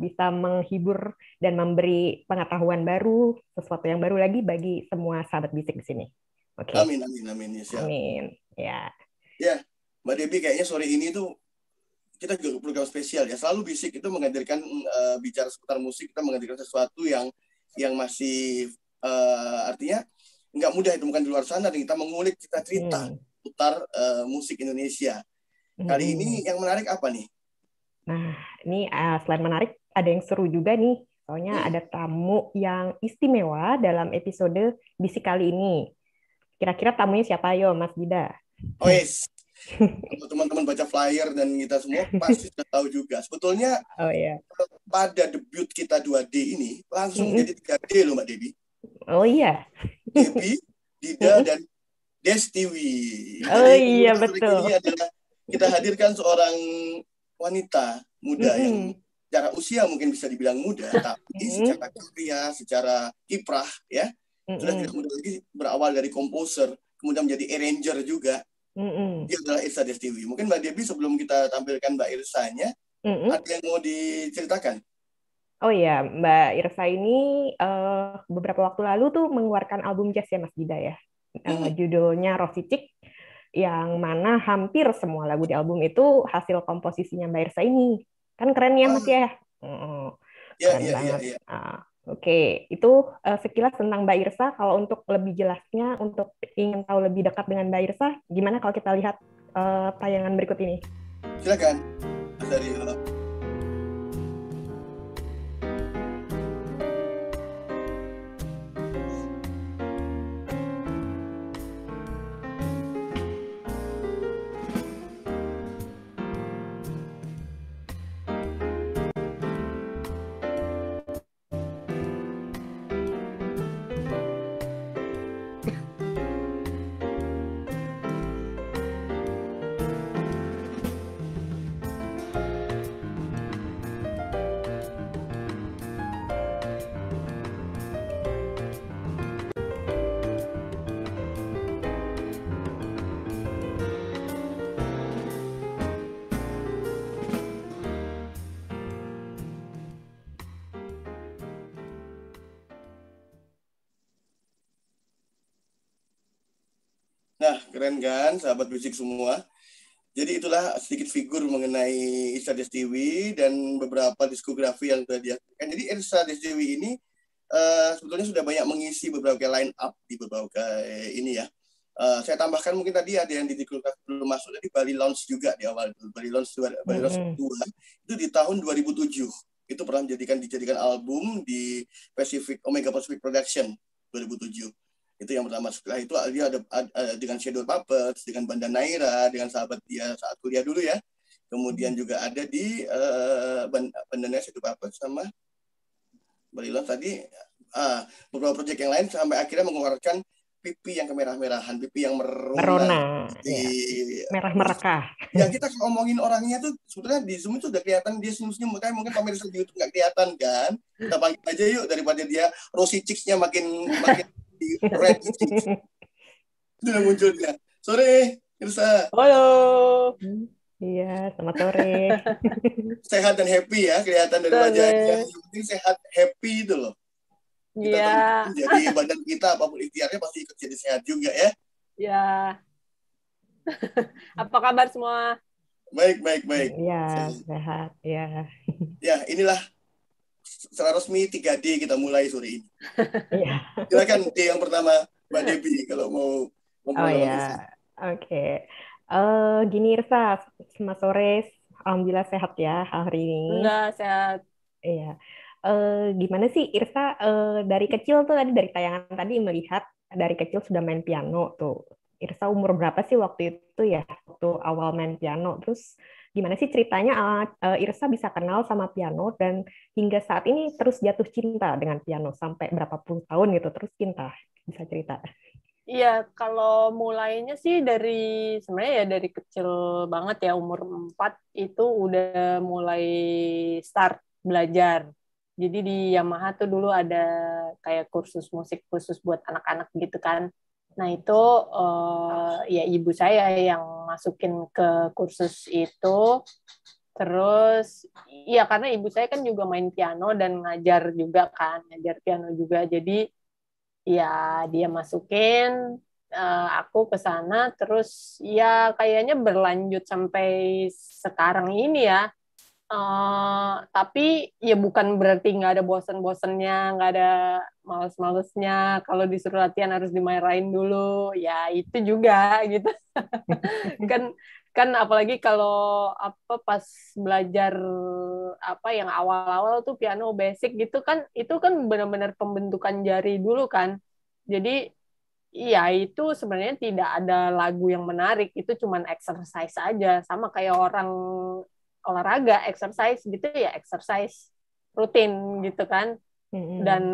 bisa menghibur dan memberi pengetahuan baru, sesuatu yang baru lagi bagi semua sahabat bisik di sini. Okay. Amin, amin, amin. Ya, siap. Amin. Ya. Ya, Mbak Debi kayaknya sore ini tuh kita juga program spesial ya. Selalu bisik itu menghadirkan uh, bicara seputar musik, kita menghadirkan sesuatu yang yang masih uh, artinya nggak mudah ditemukan di luar sana dan kita mengulik cerita-cerita hmm. seputar uh, musik Indonesia. Kali hmm. ini yang menarik apa nih? Nah, ini uh, selain menarik, ada yang seru juga nih. Soalnya hmm. ada tamu yang istimewa dalam episode bisik kali ini. Kira-kira tamunya siapa yo, Mas Dida? Oh yes. teman-teman baca flyer dan kita semua pasti sudah tahu juga. Sebetulnya oh, iya. pada debut kita 2D ini langsung mm -hmm. jadi 3D loh Mbak Debi. Oh iya. Debi, Dida, hmm. dan Destiwi. Oh jadi, iya betul. Ini adalah kita hadirkan seorang wanita muda mm -hmm. yang secara usia mungkin bisa dibilang muda, tapi secara karya, secara kiprah ya sudah tidak muda lagi berawal dari komposer, kemudian menjadi arranger juga. Mm -hmm. Dia adalah Irsa Destiwi. Mungkin Mbak Debi sebelum kita tampilkan Mbak Irsanya, mm -hmm. ada yang mau diceritakan? Oh iya, Mbak Irsa ini uh, beberapa waktu lalu tuh mengeluarkan album jazz ya Mas Gida ya. Uh, hmm. Judulnya Rosicik, yang mana hampir semua lagu di album itu hasil komposisinya Mbak Irsa ini. Kan keren ya Mas iya. ya? Oh, ya, keren ya, banget. Ya, ya. Oke, okay. itu uh, sekilas tentang Mbak Irsa. Kalau untuk lebih jelasnya, untuk ingin tahu lebih dekat dengan Mbak Irsa, gimana kalau kita lihat uh, tayangan berikut ini? Silakan, dari Dari. Nah, keren kan sahabat musik semua. Jadi itulah sedikit figur mengenai Irsa Destiwi dan beberapa diskografi yang sudah dihasilkan. Jadi Irsa Destiwi ini uh, sebetulnya sudah banyak mengisi beberapa line up di beberapa ini ya. Uh, saya tambahkan mungkin tadi ada yang dikulkas belum masuk di Bali Lounge juga di awal Bali Lounge Bali Launch mm-hmm. dua itu di tahun 2007 itu pernah dijadikan dijadikan album di Pacific Omega Pacific Production 2007 itu yang pertama setelah itu dia ada, ada dengan Shadow Puppets dengan Banda Naira dengan sahabat dia saat kuliah dulu ya kemudian juga ada di uh, Banda Naira Shadow Puppets sama Balilon tadi uh, beberapa proyek yang lain sampai akhirnya mengeluarkan pipi yang kemerah-merahan, pipi yang merona. merona di, ya. Merah mereka Ya kita ngomongin orangnya tuh sebetulnya di Zoom itu udah kelihatan dia senyum-senyum makanya mungkin pemirsa di YouTube nggak kelihatan kan. Kita panggil aja yuk daripada dia Rosi Chicks-nya makin makin di red sudah muncul dia. Ya. Sore, Irsa. Halo. Iya, selamat sore. sehat dan happy ya, kelihatan dari wajahnya. Yang penting sehat, happy itu loh. Iya. Kan, jadi badan kita apapun ikhtiarnya pasti ikut jadi sehat juga ya. Iya. Apa kabar semua? Baik, baik, baik. Iya, sehat. Iya. Ya, inilah secara resmi 3D kita mulai sore ini. Silakan D yang pertama Mbak Debi kalau mau Oh ya, oke. Okay. Uh, eh, gini Irsa, selamat sore. Alhamdulillah sehat ya hari ini. Enggak sehat. Iya. Uh, gimana sih Irsa uh, dari kecil tuh tadi dari tayangan tadi melihat dari kecil sudah main piano tuh. Irsa umur berapa sih waktu itu ya? Waktu awal main piano terus gimana sih ceritanya uh, Irsa bisa kenal sama piano dan hingga saat ini terus jatuh cinta dengan piano sampai berapa puluh tahun gitu terus cinta bisa cerita? Iya, kalau mulainya sih dari sebenarnya ya dari kecil banget ya umur 4 itu udah mulai start belajar. Jadi di Yamaha tuh dulu ada kayak kursus musik khusus buat anak-anak gitu kan. Nah itu uh, ya ibu saya yang masukin ke kursus itu. Terus ya karena ibu saya kan juga main piano dan ngajar juga kan, ngajar piano juga. Jadi ya dia masukin eh, aku ke sana terus ya kayaknya berlanjut sampai sekarang ini ya Uh, tapi ya bukan berarti nggak ada bosen-bosennya, nggak ada males-malesnya. Kalau disuruh latihan harus dimarahin dulu, ya itu juga gitu. kan kan apalagi kalau apa pas belajar apa yang awal-awal tuh piano basic gitu kan itu kan benar-benar pembentukan jari dulu kan. Jadi Iya, itu sebenarnya tidak ada lagu yang menarik, itu cuman exercise aja, sama kayak orang olahraga, exercise gitu ya exercise rutin gitu kan. Dan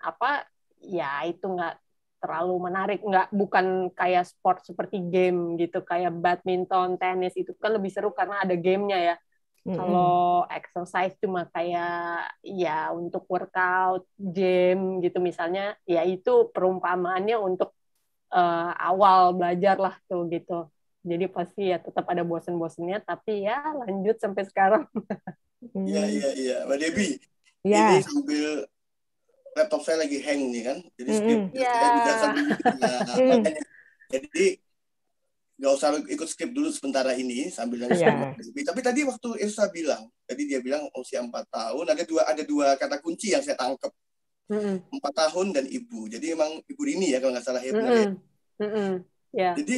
apa ya itu nggak terlalu menarik, nggak bukan kayak sport seperti game gitu, kayak badminton, tenis itu kan lebih seru karena ada gamenya ya. Kalau exercise cuma kayak ya untuk workout, gym gitu misalnya, ya itu perumpamaannya untuk uh, awal belajar lah tuh gitu jadi pasti ya tetap ada bosen-bosennya tapi ya lanjut sampai sekarang iya iya iya mbak Debbie ya. ini sambil laptop saya lagi hang nih kan jadi iya. gitu mm -hmm. skip yeah. ya sambil jadi nggak usah ikut skip dulu sebentar ini sambil nanya yeah. Debi. tapi tadi waktu Esa bilang tadi dia bilang usia empat tahun ada dua ada dua kata kunci yang saya tangkap empat tahun dan ibu jadi emang ibu ini ya kalau nggak salah ya benar mm -hmm. ya mm -hmm. yeah. jadi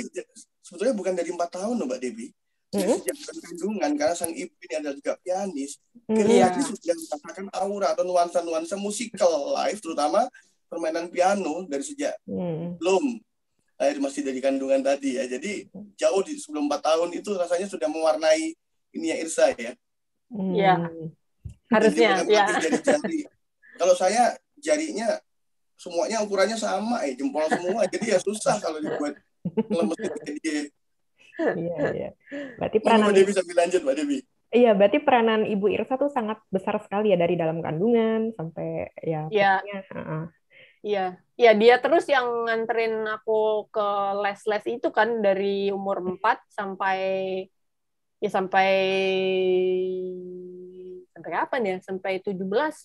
sebetulnya bukan dari empat tahun loh Mbak Devi. Dari hmm sejak kandungan, karena sang ibu ini adalah juga pianis, kiri hmm. iya. kiri sudah merasakan aura atau nuansa-nuansa musikal live, terutama permainan piano dari sejak mm. belum air masih dari kandungan tadi ya. Jadi jauh di, sebelum empat tahun itu rasanya sudah mewarnai ini ya Irsa ya. Hmm. Iya. Mm. Harusnya ya. Jari -jari. Kalau saya jarinya semuanya ukurannya sama ya jempol semua jadi ya susah kalau dibuat lemes. kayak iya iya berarti peranan Mbak Dewi sambil lanjut Mbak Dewi Iya, berarti peranan Ibu Irsa tuh sangat besar sekali ya dari dalam kandungan sampai ya. Iya. Iya, iya dia terus yang nganterin aku ke les-les itu kan dari umur 4 sampai ya sampai sampai kapan ya? Sampai 17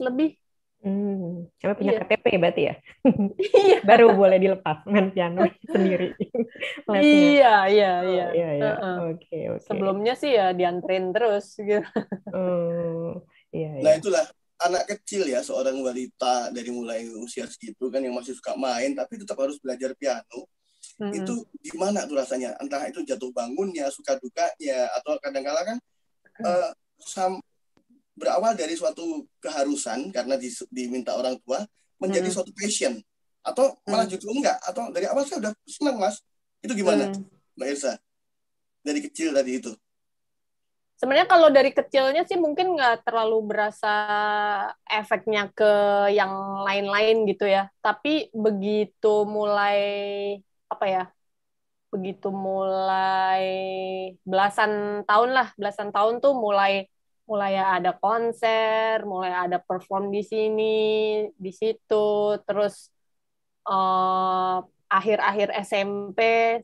lebih Hmm, coba punya iya. KTP ya berarti ya? Iya. Baru boleh dilepas main piano sendiri. iya, iya, iya. Oh, iya, iya. Uh -uh. Oke, okay, Okay. Sebelumnya sih ya diantrin terus gitu. Uh, iya, iya. Nah, itulah anak kecil ya, seorang wanita dari mulai usia segitu kan yang masih suka main tapi tetap harus belajar piano. Mm -hmm. Itu gimana tuh rasanya? Entah itu jatuh bangunnya, suka dukanya atau kadang kadang kan uh, sam berawal dari suatu keharusan karena di, diminta orang tua menjadi hmm. suatu passion atau malah mm. justru enggak atau dari awal saya udah senang mas itu gimana hmm. mbak Elsa dari kecil tadi itu sebenarnya kalau dari kecilnya sih mungkin nggak terlalu berasa efeknya ke yang lain-lain gitu ya tapi begitu mulai apa ya begitu mulai belasan tahun lah belasan tahun tuh mulai mulai ada konser, mulai ada perform di sini, di situ, terus akhir eh, akhir-akhir SMP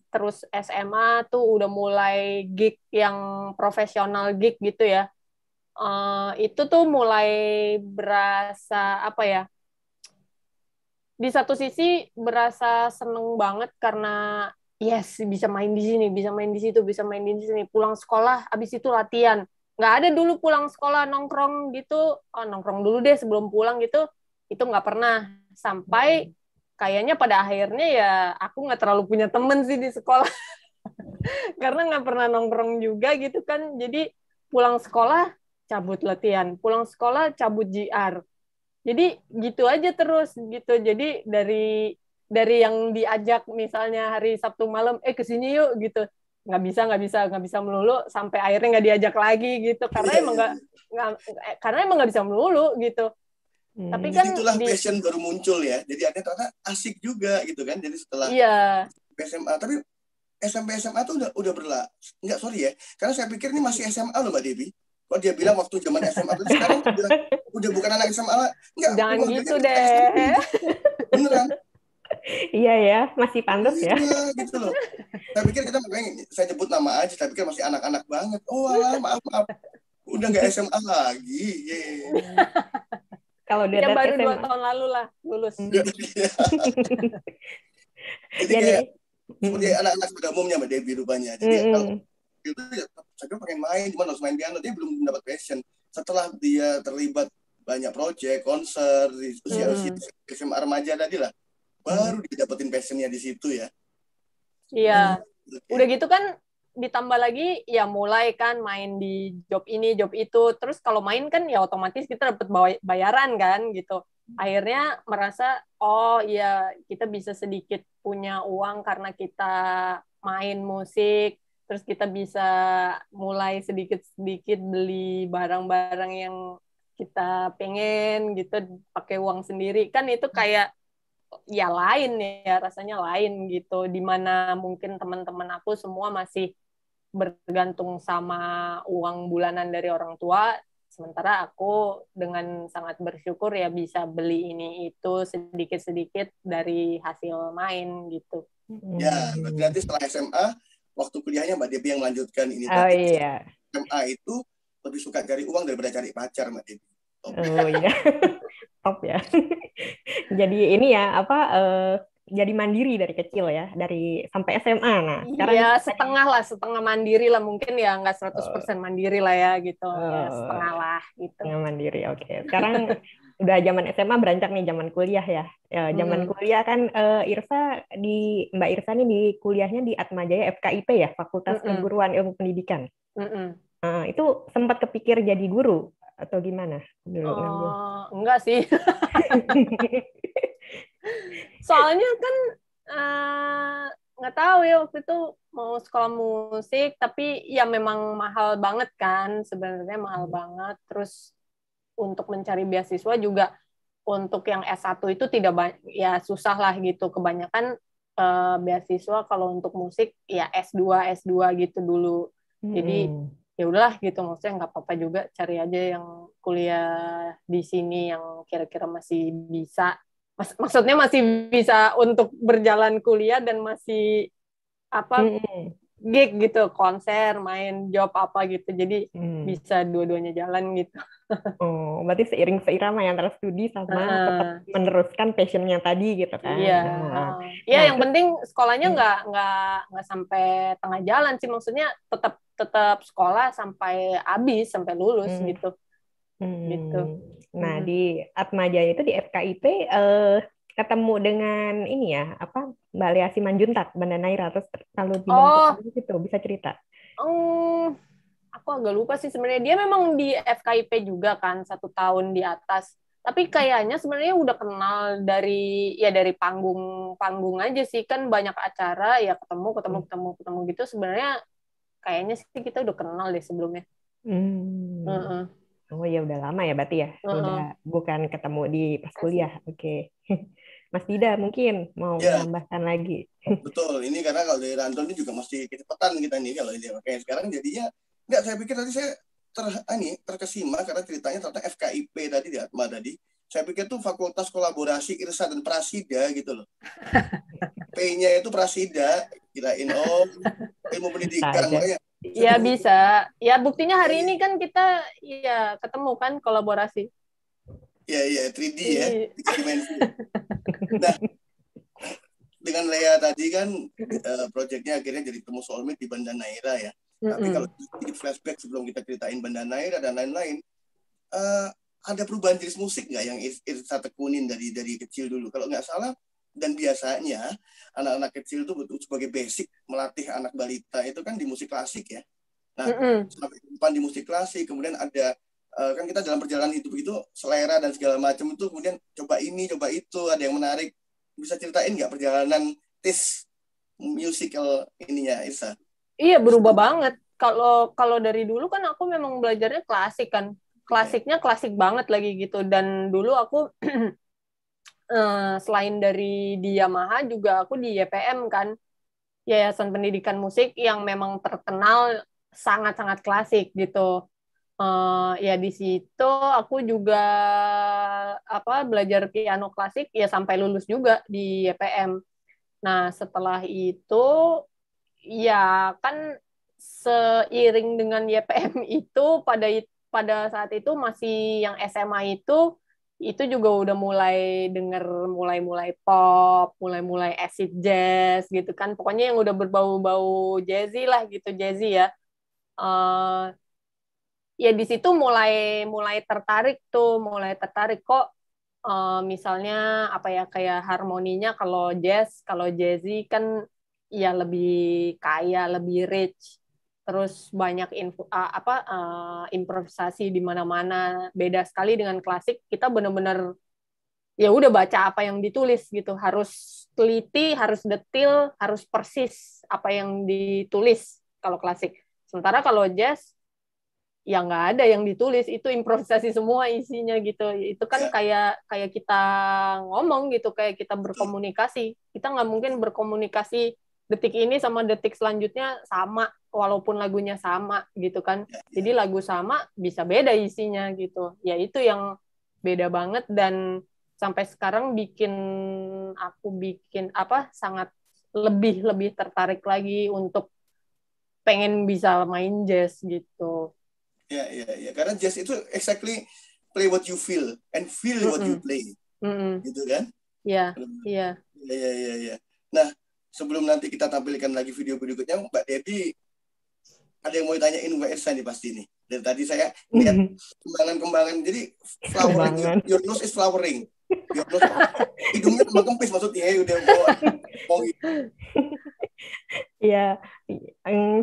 terus SMA tuh udah mulai gig yang profesional gig gitu ya. Uh, itu tuh mulai berasa apa ya? Di satu sisi berasa seneng banget karena yes bisa main di sini, bisa main di situ, bisa main di sini. Pulang sekolah abis itu latihan, nggak ada dulu pulang sekolah nongkrong gitu oh nongkrong dulu deh sebelum pulang gitu itu nggak pernah sampai hmm. kayaknya pada akhirnya ya aku nggak terlalu punya temen sih di sekolah karena nggak pernah nongkrong juga gitu kan jadi pulang sekolah cabut latihan pulang sekolah cabut JR jadi gitu aja terus gitu jadi dari dari yang diajak misalnya hari Sabtu malam eh kesini yuk gitu nggak bisa nggak bisa nggak bisa melulu sampai akhirnya nggak diajak lagi gitu karena iya, emang nggak iya. eh, karena emang nggak bisa melulu gitu Hmm. Tapi kan jadi itulah di... passion baru muncul ya. Jadi akhirnya ternyata asik juga gitu kan. Jadi setelah iya. SMA, tapi SMP SMA tuh udah udah berla. nggak sorry ya, karena saya pikir ini masih SMA loh Mbak Devi. Kok dia bilang waktu zaman SMA tuh sekarang udah, udah bukan anak SMA. Enggak, Jangan gitu deh. Beneran. Iya ya, masih pantas ya. Iya, gitu loh. Saya pikir kita pengen, saya sebut nama aja, tapi kan masih anak-anak banget. Oh alah, maaf, maaf. Udah nggak SMA lagi. Iya. Kalau dia baru SMA. dua tahun lalu lah, lulus. Iya. Jadi, Jadi kayak, seperti anak-anak pada umumnya Mbak Debbie rupanya. Jadi mm -hmm. kalau itu ya, saya pengen main, cuma harus main piano. Dia belum mendapat passion. Setelah dia terlibat banyak proyek, konser, di usia-usia mm -hmm. SMA remaja tadi lah, baru dia dapetin passionnya di situ ya iya. iya udah gitu kan ditambah lagi ya mulai kan main di job ini job itu terus kalau main kan ya otomatis kita dapat bayaran kan gitu akhirnya merasa oh iya kita bisa sedikit punya uang karena kita main musik terus kita bisa mulai sedikit-sedikit beli barang-barang yang kita pengen gitu pakai uang sendiri kan itu kayak ya lain ya rasanya lain gitu dimana mungkin teman-teman aku semua masih bergantung sama uang bulanan dari orang tua sementara aku dengan sangat bersyukur ya bisa beli ini itu sedikit-sedikit dari hasil main gitu ya berarti setelah SMA waktu kuliahnya mbak Debi yang melanjutkan ini oh, iya. SMA itu lebih suka cari uang daripada cari pacar mbak Debi Oh iya. Top ya. jadi ini ya apa uh, jadi mandiri dari kecil ya, dari sampai SMA. Nah, iya, sekarang ya setengah lah, setengah mandiri lah mungkin ya nggak 100% eh. mandiri lah ya gitu. Oh, ya, eh. setengah lah gitu. Setengah mandiri. Oke. Okay. Sekarang udah zaman SMA beranjak nih zaman kuliah ya. ya zaman hmm. kuliah kan uh, Irsa di Mbak Irsa nih di kuliahnya di Atmajaya FKIP ya, Fakultas mm -mm. Keguruan Ilmu Pendidikan. Mm -mm. Uh, itu sempat kepikir jadi guru atau gimana dulu oh, uh, Enggak sih. Soalnya kan eh, nggak uh, tahu ya waktu itu mau sekolah musik tapi ya memang mahal banget kan sebenarnya mahal hmm. banget terus untuk mencari beasiswa juga untuk yang S1 itu tidak ya susah lah gitu kebanyakan uh, beasiswa kalau untuk musik ya S2 S2 gitu dulu. Jadi hmm ya udahlah gitu maksudnya nggak apa-apa juga cari aja yang kuliah di sini yang kira-kira masih bisa mas maksudnya masih bisa untuk berjalan kuliah dan masih apa hmm gig gitu konser main job apa gitu jadi hmm. bisa dua-duanya jalan gitu oh berarti seiring seirama yang antara studi sama uh. Nah. tetap meneruskan passionnya tadi gitu kan iya nah. Iya, nah. ya, nah, yang itu. penting sekolahnya hmm. nggak hmm. nggak nggak sampai tengah jalan sih maksudnya tetap tetap sekolah sampai habis sampai lulus hmm. gitu hmm. gitu nah hmm. di Atmajaya itu di FKIP eh, ketemu dengan ini ya apa Mbak Lea Simanjuntak Banda Naira terus lalu di oh. gitu bisa cerita. Um, aku agak lupa sih sebenarnya dia memang di FKIP juga kan satu tahun di atas tapi kayaknya sebenarnya udah kenal dari ya dari panggung panggung aja sih kan banyak acara ya ketemu ketemu hmm. ketemu ketemu gitu sebenarnya kayaknya sih kita udah kenal deh sebelumnya hmm. uh -uh. oh ya udah lama ya berarti ya uh -huh. udah bukan ketemu di pas kuliah oke okay. Mas Dida mungkin mau ya. menambahkan lagi. Betul, ini karena kalau di rantau ini juga mesti kecepatan kita nih kalau ini. makanya sekarang jadinya enggak saya pikir tadi saya ter ini terkesima karena ceritanya tentang FKIP tadi di Atma tadi. Saya pikir itu fakultas kolaborasi Irsa dan Prasida gitu loh. P-nya itu Prasida, kirain oh ilmu pendidikan makanya Ya bisa. Ya buktinya hari ini kan kita ya ketemu kan kolaborasi. Iya iya 3D ya, iya. dimensi. Nah, dengan Lea tadi kan eh, proyeknya akhirnya jadi temu soulmate di Banda Naira ya. Mm-hmm. Tapi kalau sedikit flashback sebelum kita ceritain Banda Naira dan lain-lain, uh, ada perubahan jenis musik nggak yang Irsa tekunin dari dari kecil dulu? Kalau nggak salah dan biasanya anak-anak kecil itu betul sebagai basic melatih anak balita itu kan di musik klasik ya. Nah, mm-hmm. sampai di musik klasik, kemudian ada uh, kan kita dalam perjalanan hidup itu selera dan segala macam itu kemudian coba ini coba itu ada yang menarik bisa ceritain nggak perjalanan tes musical ininya Isa iya berubah banget kalau kalau dari dulu kan aku memang belajarnya klasik kan klasiknya klasik banget lagi gitu dan dulu aku eh, selain dari di Yamaha juga aku di YPM kan Yayasan Pendidikan Musik yang memang terkenal sangat-sangat klasik gitu uh, ya di situ aku juga apa belajar piano klasik ya sampai lulus juga di YPM. Nah, setelah itu ya kan seiring dengan YPM itu pada pada saat itu masih yang SMA itu itu juga udah mulai denger mulai-mulai pop, mulai-mulai acid jazz gitu kan. Pokoknya yang udah berbau-bau jazzy lah gitu, jazzy ya. Uh, ya di situ mulai mulai tertarik tuh mulai tertarik kok uh, misalnya apa ya kayak harmoninya kalau jazz kalau jazzy kan ya lebih kaya lebih rich terus banyak info, uh, apa uh, improvisasi di mana-mana beda sekali dengan klasik kita benar-benar ya udah baca apa yang ditulis gitu harus teliti harus detil harus persis apa yang ditulis kalau klasik sementara kalau jazz ya nggak ada yang ditulis itu improvisasi semua isinya gitu itu kan ya. kayak kayak kita ngomong gitu kayak kita berkomunikasi kita nggak mungkin berkomunikasi detik ini sama detik selanjutnya sama walaupun lagunya sama gitu kan ya. jadi lagu sama bisa beda isinya gitu ya itu yang beda banget dan sampai sekarang bikin aku bikin apa sangat lebih lebih tertarik lagi untuk pengen bisa main jazz gitu Ya, ya, ya. Karena jazz itu exactly play what you feel and feel mm -mm. what you play. Mm -mm. Gitu kan? Iya. Iya. Iya, iya, iya. Nah, sebelum nanti kita tampilkan lagi video berikutnya, Mbak Devi ada yang mau ditanyain Mbak Ersa nih pasti nih. Dari tadi saya lihat mm-hmm. kembangan-kembangan. Jadi flowering, your nose is flowering ya hidungnya tambah kempis maksudnya ya, udah mau Iya,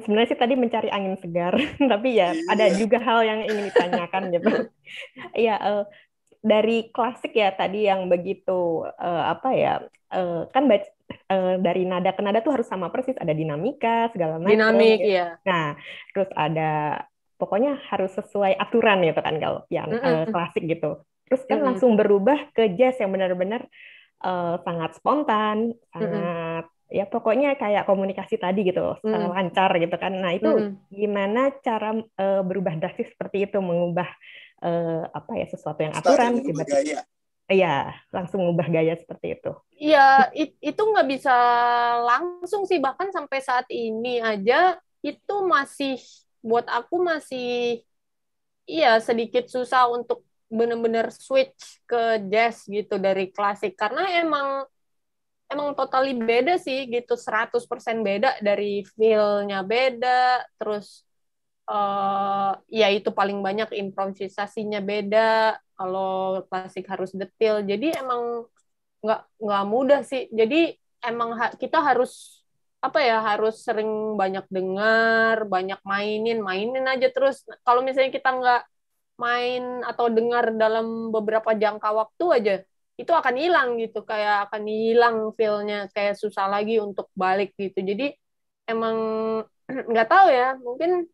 sebenarnya sih tadi mencari angin segar, tapi ya iya. ada juga hal yang ingin ditanyakan gitu. Iya, uh, dari klasik ya tadi yang begitu uh, apa ya uh, kan baca, uh, dari nada ke nada tuh harus sama persis ada dinamika segala macam. Dinamik, gitu. Iya. Nah, terus ada pokoknya harus sesuai aturan gitu kan kalau yang uh, klasik gitu. Terus kan -hmm. langsung berubah ke jazz yang benar-benar uh, sangat spontan, sangat -hmm. ya pokoknya kayak komunikasi tadi gitu, mm -hmm. lancar gitu kan. Nah, itu -hmm. gimana cara uh, berubah drastis seperti itu, mengubah uh, apa ya sesuatu yang aturan Iya, langsung mengubah gaya seperti itu. Iya, itu nggak bisa langsung sih. Bahkan sampai saat ini aja itu masih buat aku masih iya sedikit susah untuk bener-bener switch ke jazz gitu dari klasik karena emang emang totally beda sih gitu 100% beda dari feel-nya beda terus uh, ya itu paling banyak improvisasinya beda kalau klasik harus detail jadi emang nggak nggak mudah sih jadi emang ha kita harus apa ya harus sering banyak dengar banyak mainin mainin aja terus kalau misalnya kita nggak main atau dengar dalam beberapa jangka waktu aja itu akan hilang gitu kayak akan hilang feelnya kayak susah lagi untuk balik gitu jadi emang nggak tahu ya mungkin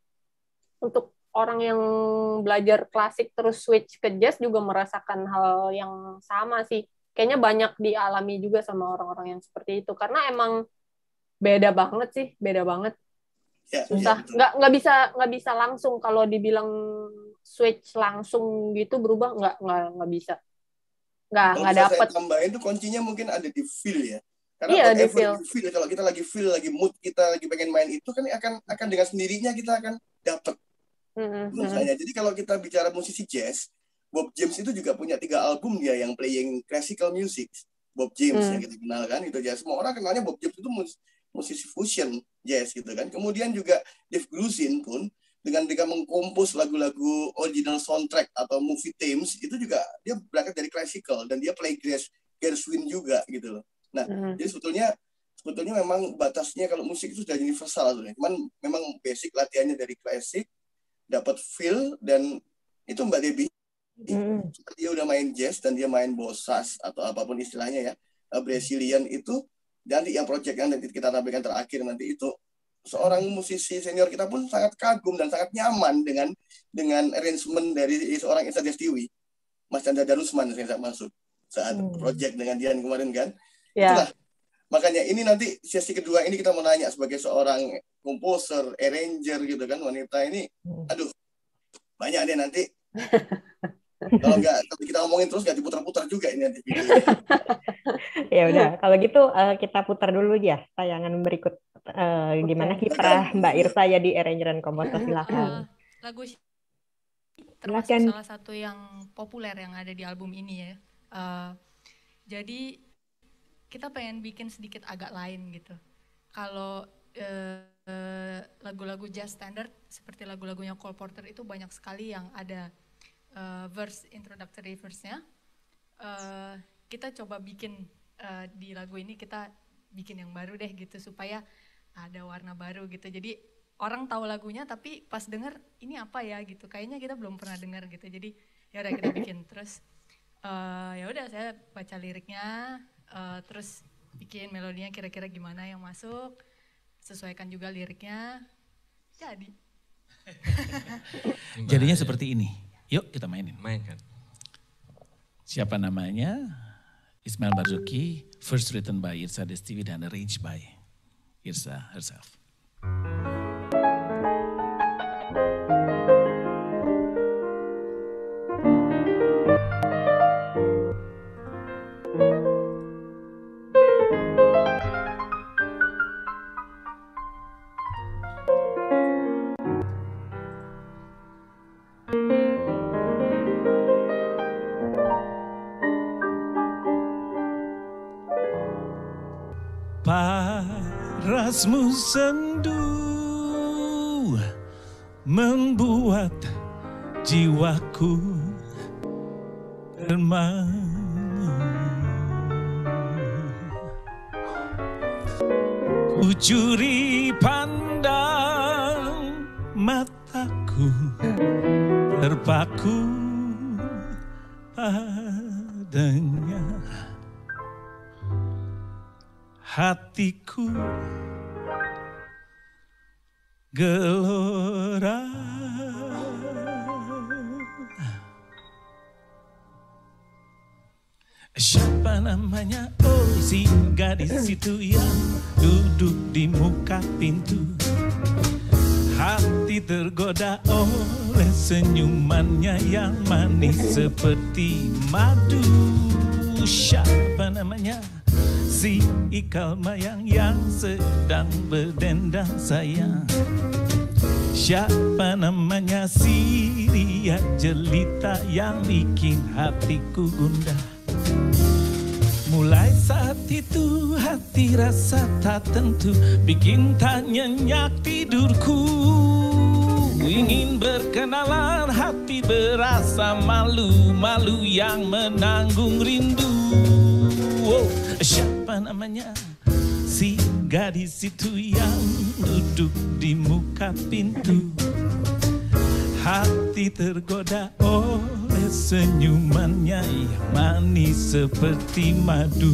untuk orang yang belajar klasik terus switch ke jazz juga merasakan hal yang sama sih kayaknya banyak dialami juga sama orang-orang yang seperti itu karena emang beda banget sih beda banget Ya, ya, susah nggak nggak bisa nggak bisa langsung kalau dibilang switch langsung gitu berubah nggak nggak nggak bisa nggak nggak dapat tambahin itu kuncinya mungkin ada di feel ya karena iya, di feel. feel kalau kita lagi feel lagi mood kita lagi pengen main itu kan akan akan dengan sendirinya kita akan dapat mm-hmm. jadi kalau kita bicara musisi jazz Bob James itu juga punya tiga album dia ya, yang playing classical music Bob James hmm. yang mm. kita kenal kan itu jazz semua orang kenalnya Bob James itu musisi fusion jazz gitu kan. Kemudian juga Dave Grusin pun dengan dia mengkompos lagu-lagu original soundtrack atau movie themes itu juga dia berangkat dari classical dan dia play jazz Gershwin juga gitu loh. Nah, mm-hmm. jadi sebetulnya sebetulnya memang batasnya kalau musik itu sudah universal sebenarnya. Cuman memang basic latihannya dari klasik dapat feel dan itu Mbak Debbie mm-hmm. dia udah main jazz dan dia main bossas atau apapun istilahnya ya. Eh, Brazilian itu jadi yang proyek yang nanti kita tampilkan terakhir nanti itu seorang musisi senior kita pun sangat kagum dan sangat nyaman dengan dengan arrangement dari seorang Insta Destiwi Mas Chandra Darusman saya maksud saat hmm. project dengan dia kemarin kan. Yeah. Itulah. Makanya ini nanti sesi kedua ini kita mau nanya sebagai seorang komposer, arranger gitu kan wanita ini. Hmm. Aduh. Banyak deh nanti kalau nggak kita ngomongin terus nggak diputar-putar juga ini nanti ya udah kalau gitu uh, kita putar dulu ya tayangan berikut uh, gimana kiprah Mbak Irsa ya di arrangement komposer silakan eh, lagu termasuk silakan. salah satu yang populer yang ada di album ini ya uh, jadi kita pengen bikin sedikit agak lain gitu kalau uh, lagu-lagu jazz standard seperti lagu-lagunya Cole Porter itu banyak sekali yang ada uh, verse introductory verse-nya. Uh, kita coba bikin uh, di lagu ini kita bikin yang baru deh gitu supaya ada warna baru gitu. Jadi orang tahu lagunya tapi pas denger ini apa ya gitu. Kayaknya kita belum pernah dengar gitu. Jadi ya udah kita bikin terus uh, ya udah saya baca liriknya uh, terus bikin melodinya kira-kira gimana yang masuk sesuaikan juga liriknya jadi jadinya seperti ini Yuk kita mainin. Mainkan. Siapa namanya? Ismail Barzuki. first written by Irsa Destivi dan arranged by Irsa herself. frozen dan berdendang sayang Siapa namanya si dia jelita yang bikin hatiku gundah Mulai saat itu hati rasa tak tentu Bikin tak nyenyak tidurku Ingin berkenalan hati berasa malu-malu yang menanggung rindu oh, Siapa namanya? situ yang duduk di muka pintu Hati tergoda oleh senyumannya yang manis seperti madu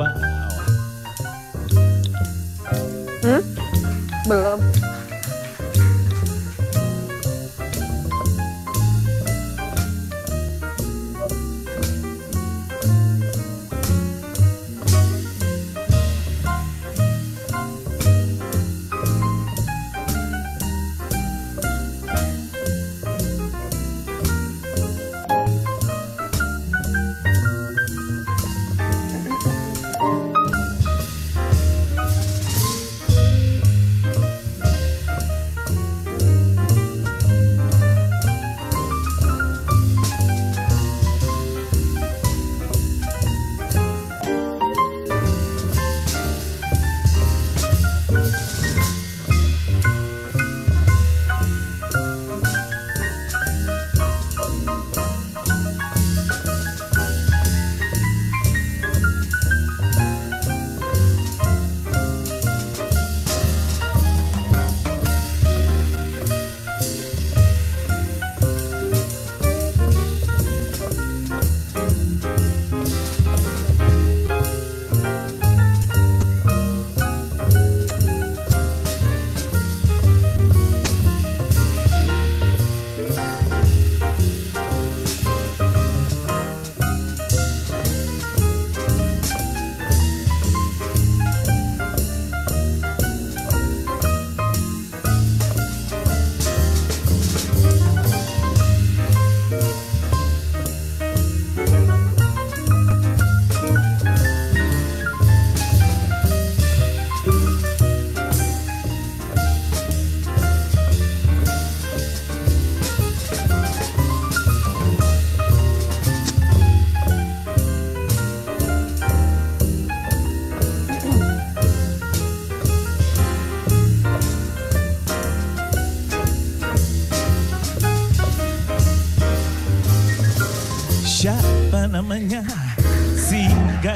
Wow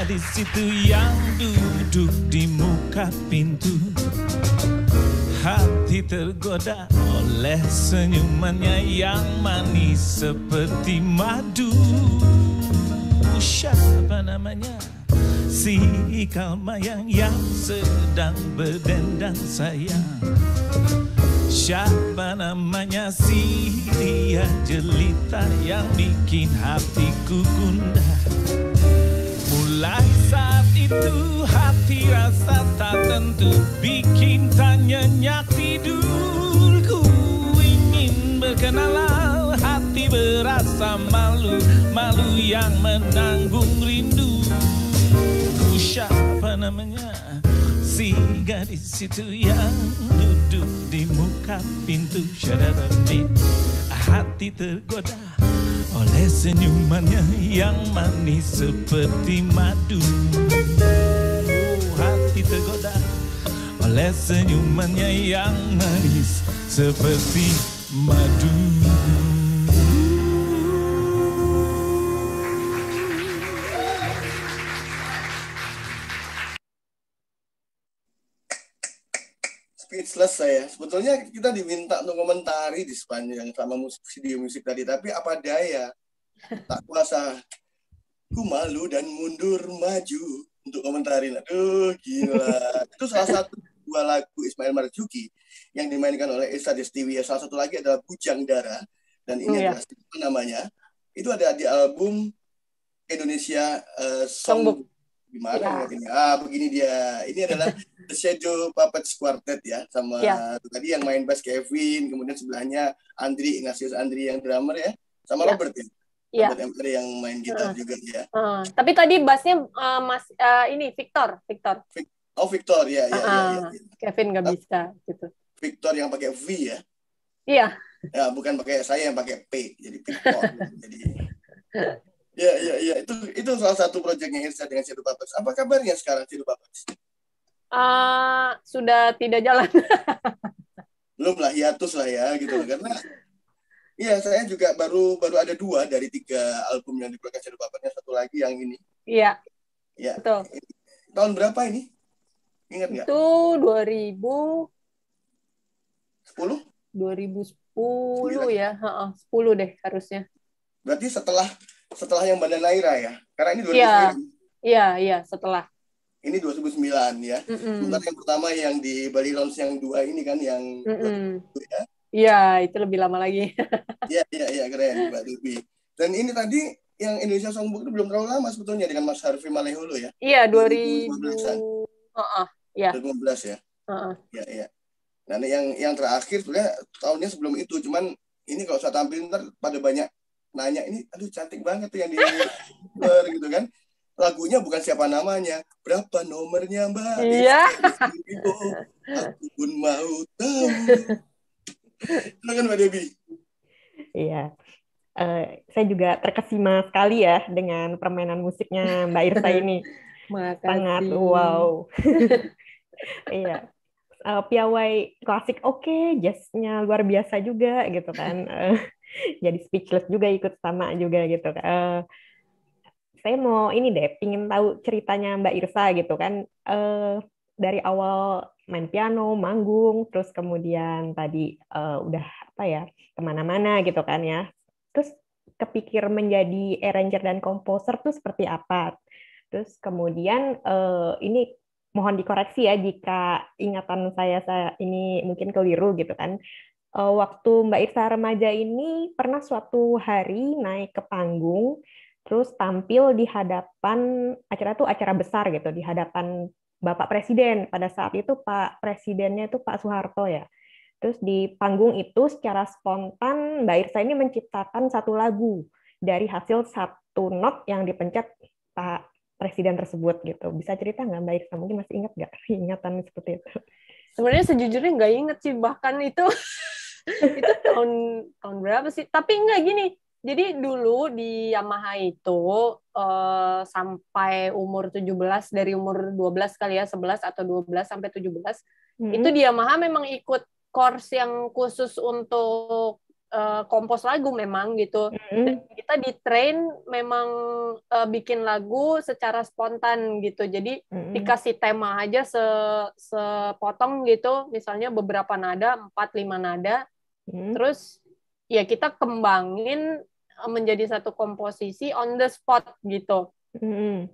gadis situ yang duduk di muka pintu Hati tergoda oleh senyumannya yang manis seperti madu Siapa namanya? Si Ikal Mayang yang sedang berdendang sayang rasa malu Malu yang menanggung rindu ku Siapa namanya Si gadis itu yang duduk di muka pintu Syadarabi Hati tergoda oleh senyumannya yang manis seperti madu oh, Hati tergoda oleh senyumannya yang manis seperti madu selesai ya. Sebetulnya kita diminta untuk komentari di sepanjang sama musik, video musik tadi, tapi apa daya. Tak kuasa. Ku malu dan mundur maju untuk komentarin. Aduh, gila. Itu salah satu dua lagu Ismail Marzuki yang dimainkan oleh Esa Destiwi. Ya, salah satu lagi adalah Bujang Dara. Dan ini oh, ya. namanya. Itu ada di album Indonesia uh, eh, Songbook. Gimana ya. ini Ah, begini dia. Ini adalah The Shadow puppet Quartet ya. Sama ya. tadi yang main bass Kevin. Kemudian sebelahnya Andri, Ignatius Andri yang drummer ya. Sama ya. Robert ya. Iya. Robert Emper yang main gitar uh, juga ya. Uh, tapi tadi bassnya uh, Mas uh, ini Victor, Victor. Vic oh Victor ya, ya, uh, ya, ya, ya. Kevin nggak bisa gitu. Victor yang pakai V ya. Iya. Ya bukan pakai saya yang pakai P jadi Victor. jadi Ya, ya, ya. Itu itu salah satu proyeknya Irsa dengan Ciro Papas. Apa kabarnya sekarang Ciro Papas? Uh, sudah tidak jalan. Belum lah, hiatus lah ya gitu. Karena Iya, saya juga baru baru ada dua dari tiga album yang dikeluarkan Shadow Puppetnya, satu lagi yang ini. Iya. Iya. Betul. Tahun berapa ini? Ingat nggak? Itu sepuluh. Dua ribu sepuluh ya, heeh, 10 deh harusnya. Berarti setelah setelah yang Banda Naira ya. Karena ini 2009. Iya, iya, iya setelah. Ini 2009 ya. Mm -mm. Sementara yang pertama yang di Bali Lounge yang dua ini kan yang mm -mm. ya. Iya, itu lebih lama lagi. Iya, iya, iya keren Mbak Devi. Dan ini tadi yang Indonesia Songbook itu belum terlalu lama sebetulnya dengan Mas Harfi Malehulu ya. Iya, 2015. -an. Uh -uh, ya. 2015 ya. Iya, uh -uh. iya. Nah, yang yang terakhir sebenarnya tahunnya sebelum itu, cuman ini kalau saya tampil ntar pada banyak nanya ini aduh cantik banget tuh yang di gitu kan lagunya bukan siapa namanya berapa nomornya mbak iya aku pun mau tahu kan mbak Debbie iya Uh, saya juga terkesima sekali ya dengan permainan musiknya Mbak Irsa ini. Makasih. Sangat wow. iya. Uh, piawai klasik oke, okay, jazznya luar biasa juga gitu kan. Uh, jadi speechless juga ikut sama juga gitu uh, saya mau ini deh ingin tahu ceritanya Mbak Irsa gitu kan uh, dari awal main piano manggung terus kemudian tadi uh, udah apa ya kemana-mana gitu kan ya terus kepikir menjadi arranger dan komposer tuh seperti apa terus kemudian uh, ini mohon dikoreksi ya jika ingatan saya, saya ini mungkin keliru gitu kan. Eh, waktu Mbak Irsa remaja ini pernah suatu hari naik ke panggung terus tampil di hadapan acara tuh acara besar gitu di hadapan Bapak Presiden pada saat itu Pak Presidennya itu Pak Soeharto ya. Terus di panggung itu secara spontan Mbak Irsa ini menciptakan satu lagu dari hasil satu not yang dipencet Pak Presiden tersebut gitu. Bisa cerita nggak Mbak Irsa? Mungkin masih ingat nggak ingatan seperti itu? Sebenarnya sejujurnya nggak inget sih bahkan itu itu tahun tahun berapa sih? Tapi enggak gini. Jadi dulu di Yamaha itu uh, sampai umur 17 dari umur 12 kali ya, 11 atau 12 sampai 17. Hmm. Itu di Yamaha memang ikut course yang khusus untuk eh, kompos lagu memang gitu. hmm kita di train memang uh, bikin lagu secara spontan gitu. Jadi hmm dikasih tema aja se sepotong gitu, misalnya beberapa nada, empat lima nada. Hmm. Terus ya kita kembangin eh, menjadi satu komposisi on the spot gitu. Hmm.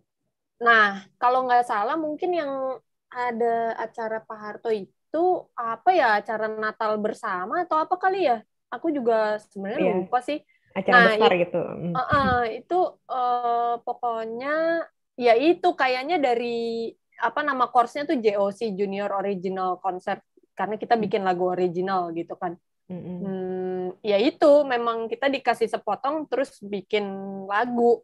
Nah, kalau nggak salah mungkin yang ada acara Pak Harto itu apa ya acara Natal bersama atau apa kali ya? Aku juga sebenarnya yeah. lupa sih. Acara nah, besar gitu. Uh, uh, itu uh, pokoknya ya itu kayaknya dari apa nama course-nya tuh JOC Junior Original Concert karena kita bikin lagu original gitu kan. Mm-hmm. Hmm, ya itu memang kita dikasih sepotong terus bikin lagu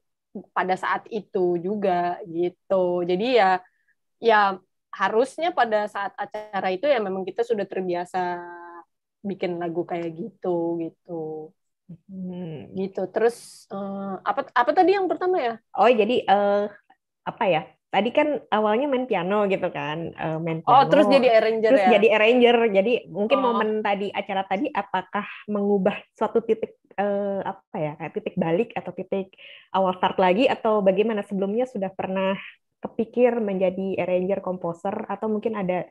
pada saat itu juga gitu. Jadi ya ya harusnya pada saat acara itu ya memang kita sudah terbiasa bikin lagu kayak gitu gitu. Hmm. gitu terus uh, apa apa tadi yang pertama ya oh jadi uh, apa ya tadi kan awalnya main piano gitu kan uh, main oh, piano. Oh terus jadi arranger terus ya? jadi arranger jadi mungkin oh. momen tadi acara tadi apakah mengubah suatu titik uh, apa ya kayak titik balik atau titik awal start lagi atau bagaimana sebelumnya sudah pernah kepikir menjadi arranger komposer atau mungkin ada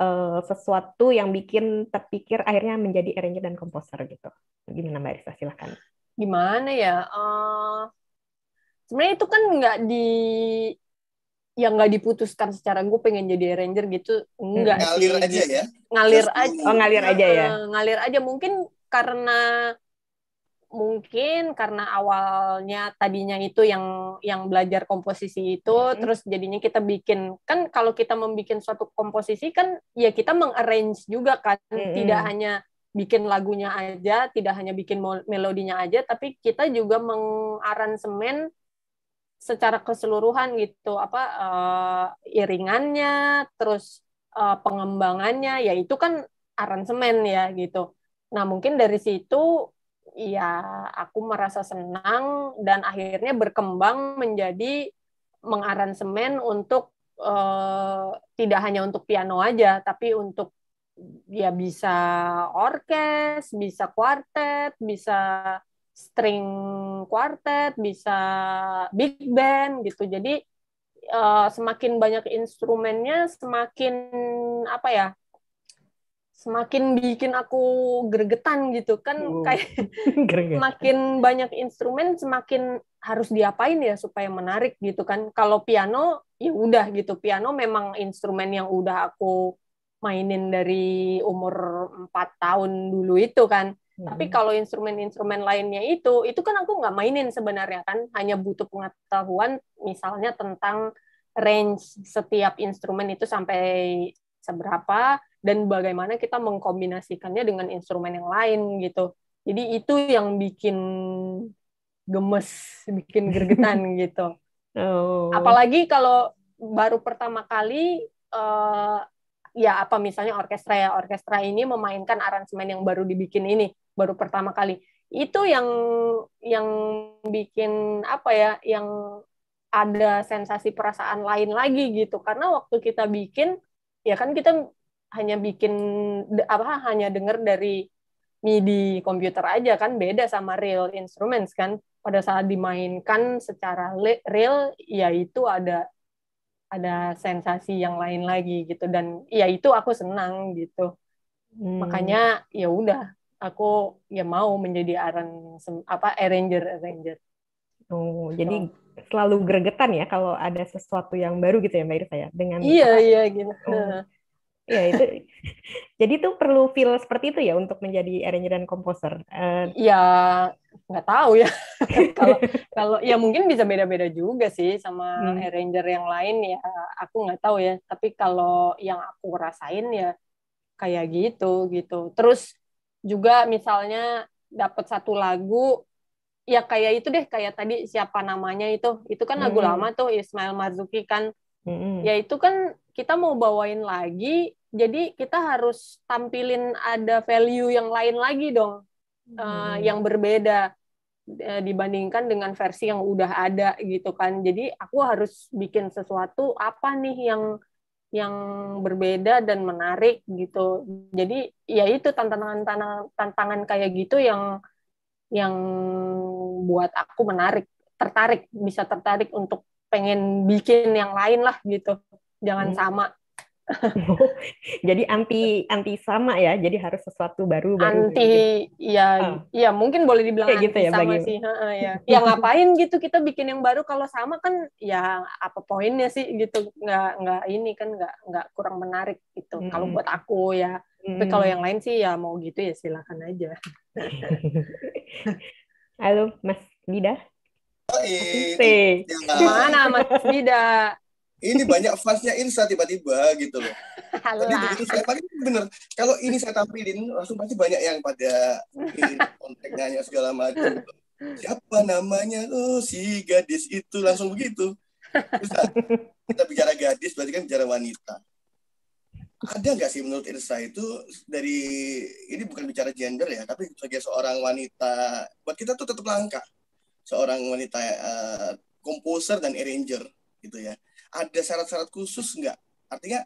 uh, sesuatu yang bikin terpikir akhirnya menjadi arranger dan komposer gitu gimana mbak Risa silahkan gimana ya uh, sebenarnya itu kan nggak di yang nggak diputuskan secara gue pengen jadi ranger gitu enggak hmm. ngalir aja ya ngalir Just aja oh ngalir aja ya ngalir aja mungkin karena mungkin karena awalnya tadinya itu yang yang belajar komposisi itu hmm. terus jadinya kita bikin kan kalau kita membuat suatu komposisi kan ya kita mengarrange juga kan hmm. hmm. tidak hanya bikin lagunya aja tidak hanya bikin melodinya aja tapi kita juga mengaransemen secara keseluruhan gitu apa uh, iringannya terus uh, pengembangannya ya itu kan aransemen ya gitu nah mungkin dari situ ya aku merasa senang dan akhirnya berkembang menjadi mengaransemen untuk uh, tidak hanya untuk piano aja tapi untuk ya bisa orkes bisa kuartet bisa string quartet, bisa big band gitu. Jadi uh, semakin banyak instrumennya, semakin apa ya? Semakin bikin aku gregetan gitu kan uh, kayak semakin banyak instrumen semakin harus diapain ya supaya menarik gitu kan. Kalau piano ya udah gitu. Piano memang instrumen yang udah aku mainin dari umur 4 tahun dulu itu kan Hmm. Tapi kalau instrumen-instrumen lainnya itu, itu kan aku nggak mainin sebenarnya kan, hanya butuh pengetahuan misalnya tentang range setiap instrumen itu sampai seberapa dan bagaimana kita mengkombinasikannya dengan instrumen yang lain gitu. Jadi itu yang bikin gemes, bikin gergetan gitu. Oh. Apalagi kalau baru pertama kali uh, ya apa misalnya orkestra ya orkestra ini memainkan aransemen yang baru dibikin ini baru pertama kali itu yang yang bikin apa ya yang ada sensasi perasaan lain lagi gitu karena waktu kita bikin ya kan kita hanya bikin apa hanya dengar dari MIDI komputer aja kan beda sama real instruments kan pada saat dimainkan secara real yaitu ada ada sensasi yang lain lagi gitu dan ya itu aku senang gitu hmm. makanya ya udah aku ya mau menjadi aran apa arranger arranger. Oh, gitu. jadi selalu gregetan ya kalau ada sesuatu yang baru gitu ya Mbak Irsa ya dengan Iya, apa? iya gitu. Oh. ya itu. jadi tuh perlu feel seperti itu ya untuk menjadi arranger dan komposer. Uh, ya nggak tahu ya. kalau kalau ya mungkin bisa beda-beda juga sih sama hmm. arranger yang lain ya aku nggak tahu ya. Tapi kalau yang aku rasain ya kayak gitu gitu. Terus juga misalnya dapat satu lagu ya kayak itu deh kayak tadi siapa namanya itu itu kan lagu hmm. lama tuh Ismail Marzuki kan hmm. ya itu kan kita mau bawain lagi jadi kita harus tampilin ada value yang lain lagi dong hmm. uh, yang berbeda eh, dibandingkan dengan versi yang udah ada gitu kan jadi aku harus bikin sesuatu apa nih yang yang berbeda dan menarik gitu. Jadi ya itu tantangan tantangan tantangan kayak gitu yang yang buat aku menarik, tertarik, bisa tertarik untuk pengen bikin yang lain lah gitu. Jangan hmm. sama jadi anti anti sama ya jadi harus sesuatu baru baru anti gitu. ya oh. ya mungkin boleh dibilang Kayak gitu anti ya, sama bagi... sih ha, ya ya ngapain gitu kita bikin yang baru kalau sama kan ya apa poinnya sih gitu nggak nggak ini kan nggak nggak kurang menarik gitu hmm. kalau buat aku ya hmm. tapi kalau yang hmm. lain sih ya mau gitu ya silakan aja halo Mas Bida. Oh, iya. Mana Mas Bida? ini banyak fasnya Insta tiba-tiba gitu loh. Halo. Tadi begitu saya paling bener. Kalau ini saya tampilin langsung pasti banyak yang pada kontaknya nanya segala macam. Siapa namanya? Oh si gadis itu langsung begitu. Ustaz, ah, kita bicara gadis berarti kan bicara wanita. Ada nggak sih menurut Irsa itu dari ini bukan bicara gender ya, tapi sebagai seorang wanita buat kita tuh tetap langka seorang wanita uh, komposer dan arranger gitu ya ada syarat-syarat khusus nggak? Artinya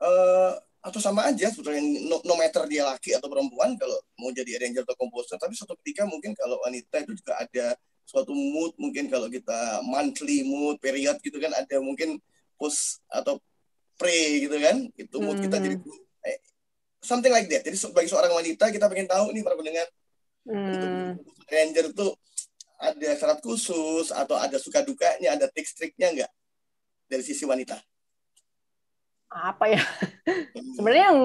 eh, atau sama aja sebetulnya no, no matter dia laki atau perempuan kalau mau jadi arranger atau komposer tapi suatu ketika mungkin kalau wanita itu juga ada suatu mood mungkin kalau kita monthly mood period gitu kan ada mungkin post atau pre gitu kan itu mood hmm. kita jadi hmm. eh, something like that jadi sebagai seorang wanita kita pengen tahu nih para pendengar hmm. untuk ranger tuh ada syarat khusus atau ada suka dukanya ada trik-triknya nggak dari sisi wanita? Apa ya? Hmm. Sebenarnya yang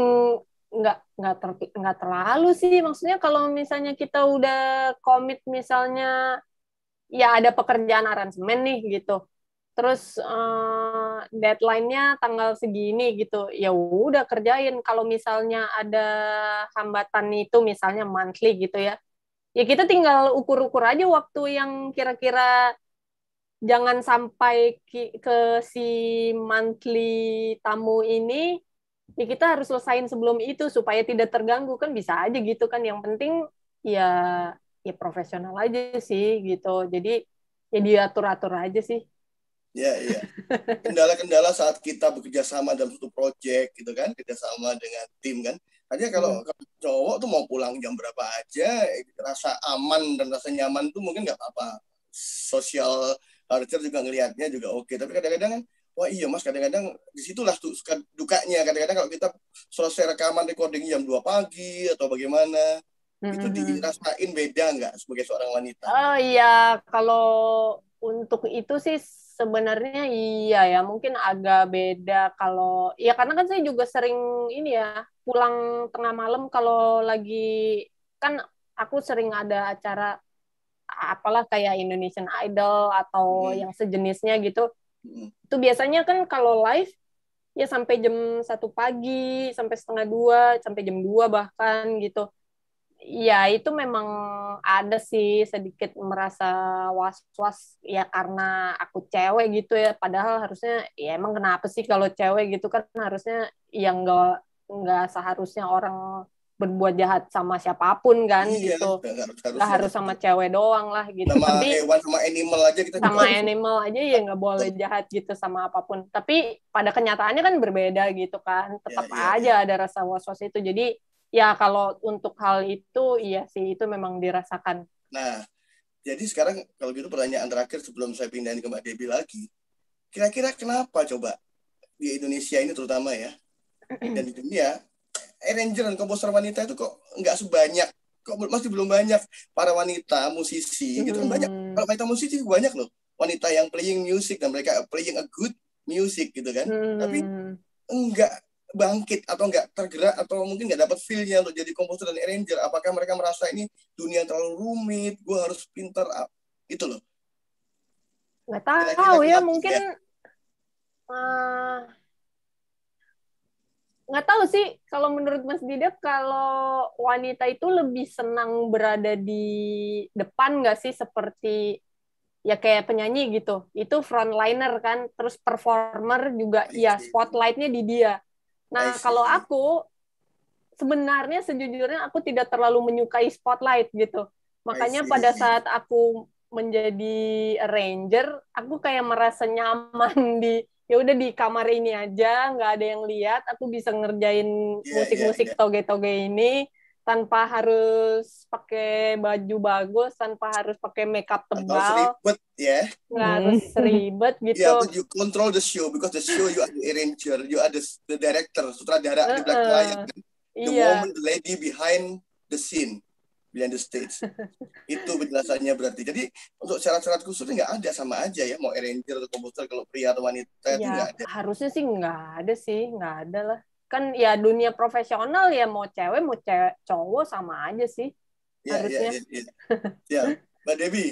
nggak nggak ter, nggak terlalu sih maksudnya kalau misalnya kita udah komit misalnya ya ada pekerjaan aransemen nih gitu terus uh, deadline-nya tanggal segini gitu ya udah kerjain kalau misalnya ada hambatan itu misalnya monthly gitu ya ya kita tinggal ukur-ukur aja waktu yang kira-kira jangan sampai ke si monthly tamu ini ya kita harus selesaiin sebelum itu supaya tidak terganggu kan bisa aja gitu kan yang penting ya ya profesional aja sih gitu jadi ya diatur atur aja sih ya ya kendala-kendala saat kita bekerja sama dalam satu proyek gitu kan kerjasama dengan tim kan Artinya kalau, hmm. kalau cowok tuh mau pulang jam berapa aja rasa aman dan rasa nyaman tuh mungkin nggak apa-apa sosial Archer juga ngelihatnya juga oke. Tapi kadang-kadang kan, wah iya mas, kadang-kadang disitulah tuh suka dukanya. Kadang-kadang kalau kita selesai rekaman recording jam dua pagi atau bagaimana, mm-hmm. itu dirasain beda nggak sebagai seorang wanita? Oh iya, kalau untuk itu sih sebenarnya iya ya, mungkin agak beda kalau, ya karena kan saya juga sering ini ya, pulang tengah malam kalau lagi, kan aku sering ada acara apalah kayak Indonesian Idol atau hmm. yang sejenisnya gitu hmm. itu biasanya kan kalau live ya sampai jam satu pagi sampai setengah dua sampai jam dua bahkan gitu ya itu memang ada sih sedikit merasa was-was ya karena aku cewek gitu ya padahal harusnya ya emang kenapa sih kalau cewek gitu kan harusnya yang nggak nggak seharusnya orang berbuat jahat sama siapapun kan iya, gitu nggak harus, sama cewek doang lah gitu sama tapi hewan sama animal aja kita sama juga animal aja ya nggak boleh jahat gitu sama apapun tapi pada kenyataannya kan berbeda gitu kan iya, tetap ya, aja ya. ada rasa was was itu jadi ya kalau untuk hal itu iya sih itu memang dirasakan nah jadi sekarang kalau gitu pertanyaan terakhir sebelum saya pindahin ke mbak Debbie lagi kira-kira kenapa coba di Indonesia ini terutama ya dan di dunia arranger eh, dan komposer wanita itu kok nggak sebanyak kok masih belum banyak para wanita musisi hmm. gitu kan banyak kalau hmm. wanita musisi banyak loh wanita yang playing music dan mereka playing a good music gitu kan hmm. tapi enggak bangkit atau enggak tergerak atau mungkin enggak dapat feelnya untuk jadi komposer dan arranger apakah mereka merasa ini dunia terlalu rumit gue harus pinter ah, itu loh nggak tahu Kira -kira ya mungkin Uh nggak tahu sih kalau menurut Mas Dida kalau wanita itu lebih senang berada di depan nggak sih seperti ya kayak penyanyi gitu itu frontliner kan terus performer juga ya spotlightnya di dia nah kalau aku sebenarnya sejujurnya aku tidak terlalu menyukai spotlight gitu makanya pada saat aku menjadi ranger aku kayak merasa nyaman di ya udah di kamar ini aja nggak ada yang lihat aku bisa ngerjain iya, iya, musik-musik yeah, yeah, yeah. toge-toge ini tanpa harus pakai baju bagus tanpa harus pakai makeup tebal nggak harus ribet ya nggak hmm. harus ribet gitu yeah, you control the show because the show you are the arranger you are the, the director sutradara uh -uh. di belakang layar kan. the yeah. woman the lady behind the scene United States, itu penjelasannya berarti. Jadi untuk syarat-syarat khusus nggak ada sama aja ya mau arranger atau komputer, kalau pria atau wanita ya, itu iya, nggak ada. Harusnya sih nggak ada sih, nggak ada lah. Kan ya dunia profesional ya mau cewek mau cewek cowok sama aja sih. Ya, harusnya. Ya, ya, ya. ya. Mbak Devi,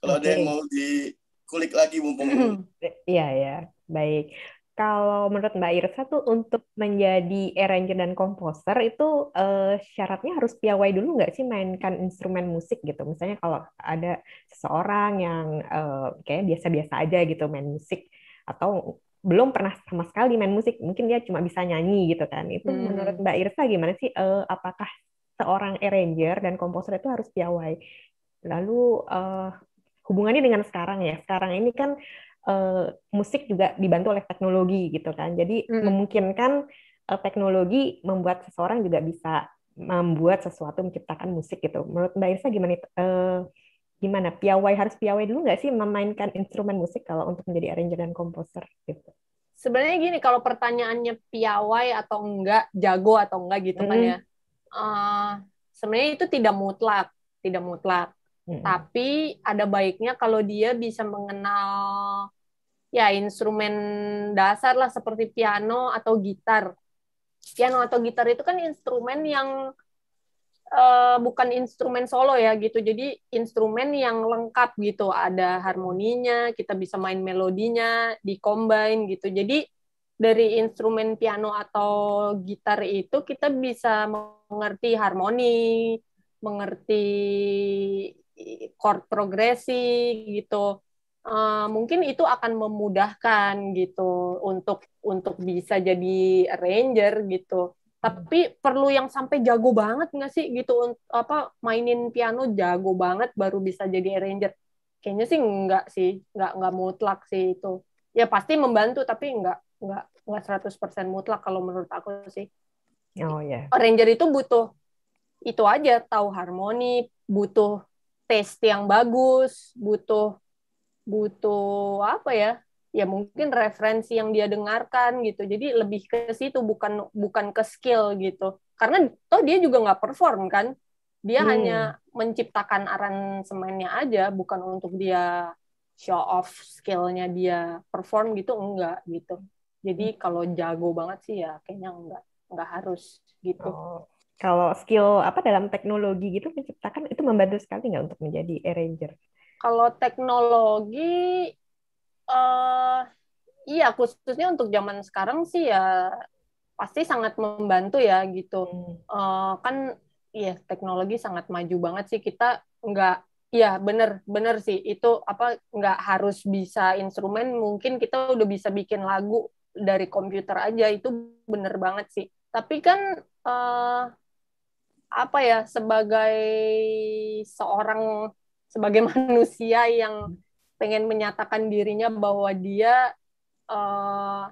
kalau okay. ada yang mau dikulik lagi mumpung. Iya ya, baik kalau menurut Mbak Irsa tuh untuk menjadi arranger dan komposer itu uh, syaratnya harus piawai dulu nggak sih mainkan instrumen musik gitu? Misalnya kalau ada seseorang yang uh, kayak biasa-biasa aja gitu main musik atau belum pernah sama sekali main musik, mungkin dia cuma bisa nyanyi gitu kan? Itu hmm. menurut Mbak Irsa gimana sih? Uh, apakah seorang arranger dan komposer itu harus piawai? Lalu uh, hubungannya dengan sekarang ya. Sekarang ini kan uh, musik juga dibantu oleh teknologi gitu kan. Jadi hmm. memungkinkan uh, teknologi membuat seseorang juga bisa membuat sesuatu menciptakan musik gitu. Menurut Mbak Irsa gimana uh, gimana piawai harus piawai dulu nggak sih memainkan instrumen musik kalau untuk menjadi arranger dan komposer gitu? Sebenarnya gini kalau pertanyaannya piawai atau enggak, jago atau enggak gitu mm kan hmm. ya. Uh, sebenarnya itu tidak mutlak, tidak mutlak. Tapi ada baiknya kalau dia bisa mengenal ya instrumen dasar lah seperti piano atau gitar. Piano atau gitar itu kan instrumen yang uh, bukan instrumen solo ya gitu. Jadi instrumen yang lengkap gitu. Ada harmoninya, kita bisa main melodinya, dikombin gitu. Jadi dari instrumen piano atau gitar itu kita bisa mengerti harmoni, mengerti chord progresi gitu uh, mungkin itu akan memudahkan gitu untuk untuk bisa jadi arranger gitu tapi perlu yang sampai jago banget nggak sih gitu apa mainin piano jago banget baru bisa jadi arranger kayaknya sih nggak sih nggak nggak mutlak sih itu ya pasti membantu tapi nggak nggak nggak 100% mutlak kalau menurut aku sih oh ya yeah. arranger itu butuh itu aja tahu harmoni butuh taste yang bagus, butuh butuh apa ya? Ya mungkin referensi yang dia dengarkan gitu. Jadi lebih ke situ bukan bukan ke skill gitu. Karena toh dia juga nggak perform kan. Dia hmm. hanya menciptakan aransemennya aja bukan untuk dia show off skillnya dia perform gitu enggak gitu. Jadi hmm. kalau jago banget sih ya kayaknya enggak enggak harus gitu. Oh kalau skill apa dalam teknologi gitu menciptakan itu membantu sekali nggak untuk menjadi arranger? Kalau teknologi, uh, iya khususnya untuk zaman sekarang sih ya pasti sangat membantu ya gitu. Hmm. Uh, kan iya teknologi sangat maju banget sih kita nggak Iya bener bener sih itu apa nggak harus bisa instrumen mungkin kita udah bisa bikin lagu dari komputer aja itu bener banget sih tapi kan uh, apa ya sebagai seorang sebagai manusia yang pengen menyatakan dirinya bahwa dia uh,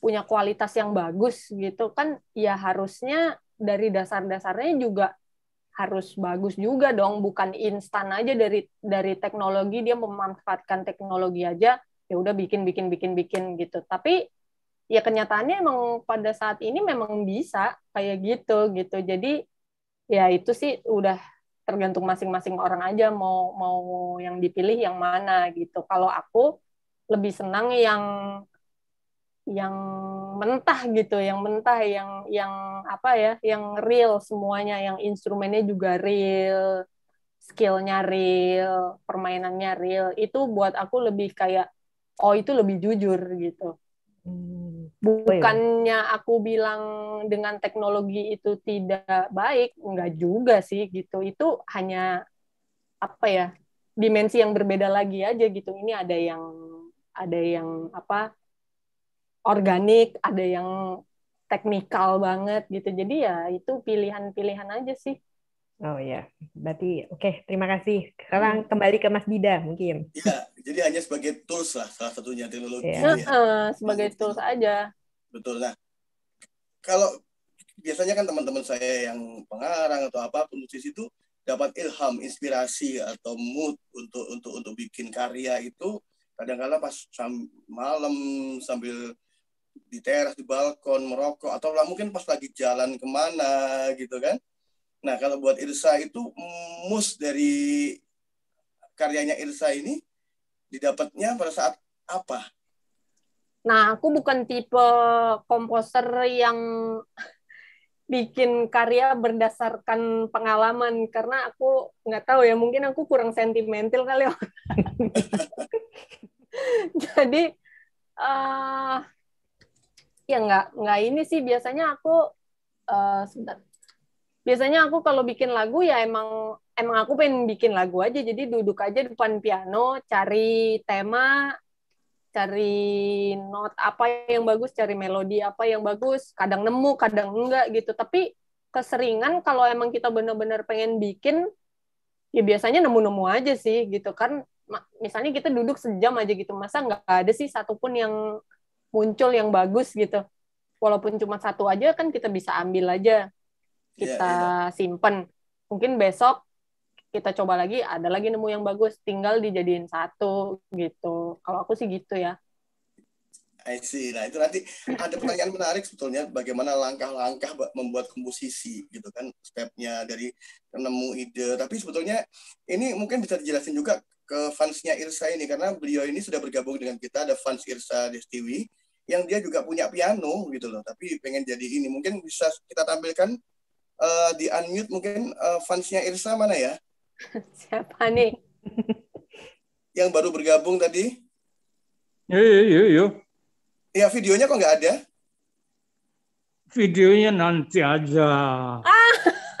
punya kualitas yang bagus gitu kan ya harusnya dari dasar-dasarnya juga harus bagus juga dong bukan instan aja dari dari teknologi dia memanfaatkan teknologi aja ya udah bikin bikin bikin bikin gitu tapi ya kenyataannya emang pada saat ini memang bisa kayak gitu gitu jadi ya itu sih udah tergantung masing-masing orang aja mau mau yang dipilih yang mana gitu. Kalau aku lebih senang yang yang mentah gitu, yang mentah, yang yang apa ya, yang real semuanya, yang instrumennya juga real, skillnya real, permainannya real. Itu buat aku lebih kayak oh itu lebih jujur gitu. Hmm bukannya aku bilang dengan teknologi itu tidak baik enggak juga sih gitu itu hanya apa ya dimensi yang berbeda lagi aja gitu ini ada yang ada yang apa organik ada yang teknikal banget gitu jadi ya itu pilihan-pilihan aja sih Oh ya, berarti oke. Okay, terima kasih. Sekarang hmm. kembali ke Mas Bida mungkin. Iya, jadi hanya sebagai tools lah salah satunya teknologi. Iya. Ya. Uh, sebagai Mas, tools aja. Betul lah. Kalau biasanya kan teman-teman saya yang pengarang atau apa penulis itu dapat ilham, inspirasi atau mood untuk untuk untuk bikin karya itu kadang-kala pas sam malam sambil di teras di balkon merokok atau lah mungkin pas lagi jalan kemana gitu kan Nah, kalau buat Irsa itu mus dari karyanya Irsa ini didapatnya pada saat apa? Nah, aku bukan tipe komposer yang bikin karya berdasarkan pengalaman karena aku nggak tahu ya mungkin aku kurang sentimental kali ya jadi uh, ya nggak nggak ini sih biasanya aku uh, sebentar biasanya aku kalau bikin lagu ya emang emang aku pengen bikin lagu aja jadi duduk aja depan piano cari tema cari not apa yang bagus cari melodi apa yang bagus kadang nemu kadang enggak gitu tapi keseringan kalau emang kita benar-benar pengen bikin ya biasanya nemu-nemu aja sih gitu kan misalnya kita duduk sejam aja gitu masa nggak ada sih satupun yang muncul yang bagus gitu walaupun cuma satu aja kan kita bisa ambil aja Iya, kita yeah, yeah. simpen. Mungkin besok kita coba lagi ada lagi nemu yang bagus tinggal dijadiin satu gitu kalau aku sih gitu ya I see. Nah itu nanti ada pertanyaan menarik sebetulnya bagaimana langkah-langkah membuat komposisi gitu kan stepnya dari nemu ide. Tapi sebetulnya ini mungkin bisa dijelasin juga ke fansnya Irsa ini karena beliau ini sudah bergabung dengan kita ada fans Irsa Destiwi yang dia juga punya piano gitu loh. Tapi pengen jadi ini mungkin bisa kita tampilkan uh, di unmute mungkin uh, fansnya Irsa mana ya? Siapa nih? Yang baru bergabung tadi? Yo yo yo yo. Ya videonya kok nggak ada? Videonya nanti aja. Ah,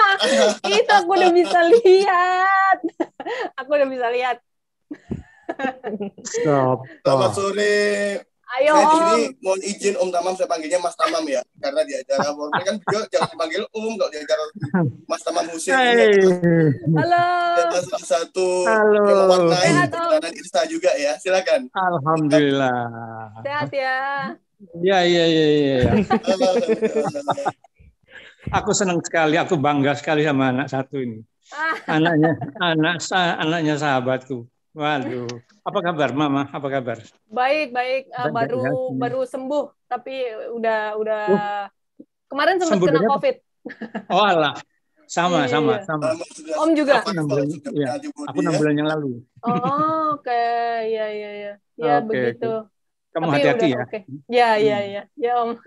itu aku udah bisa lihat. Aku udah bisa lihat. Stop. Selamat sore Ayo Om. Ini mohon izin Om Tamam saya panggilnya Mas Tamam ya, karena di acara formal kan juga jangan dipanggil Om kalau di acara Mas Tamam Husin. Hey. Halo. Dan salah satu Halo. yang mewarnai perjalanan Insta juga ya. Silakan. Alhamdulillah. Sehat ya. Iya iya iya iya. Aku senang sekali, aku bangga sekali sama anak satu ini. Ah. Anaknya anak anaknya sahabatku. Waduh, apa kabar Mama? Apa kabar? Baik, baik. Uh, baru baru sembuh, tapi udah udah uh, kemarin sempat kena COVID. Oh Allah, sama, iya. sama, iya. sama. Om juga. Aku enam bulan, ya. aku enam bulan yang lalu. Oh, oke, iya, iya, okay. ya, ya, ya, hmm. ya okay, begitu. Okay. Kamu hati-hati ya. Okay. Ya, ya, ya, ya Om. Oke,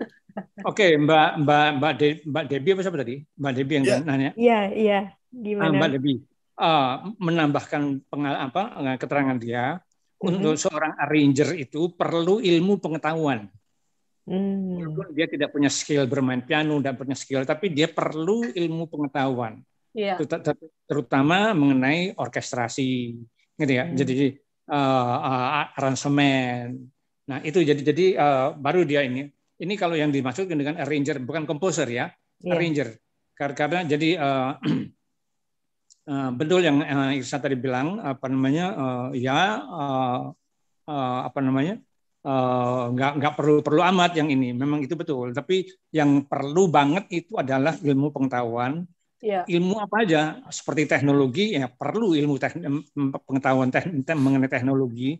okay, Mbak Mbak Mbak, De, Debbie apa siapa tadi? Mbak Debbie yang yeah. nanya. Iya, yeah, iya. Yeah. Gimana? Ah, Mbak Debbie uh, menambahkan pengal apa, eh, keterangan dia, mm-hmm. untuk seorang arranger itu perlu ilmu pengetahuan. Hmm. Walaupun dia tidak punya skill bermain piano dan punya skill, tapi dia perlu ilmu pengetahuan, yeah. Iya. terutama mengenai orkestrasi, gitu ya. Hmm. Jadi uh, uh, aransemen. Nah itu jadi jadi uh, baru dia ini. Ini kalau yang dimaksud dengan arranger bukan komposer ya, yeah. arranger. Karena jadi uh, Eh, betul yang eh, Iksan tadi bilang apa namanya uh, ya uh, uh, apa namanya nggak uh, nggak perlu perlu amat yang ini memang itu betul tapi yang perlu banget itu adalah ilmu pengetahuan yeah. ilmu apa aja seperti teknologi ya perlu ilmu tekn pengetahuan tekn mengenai teknologi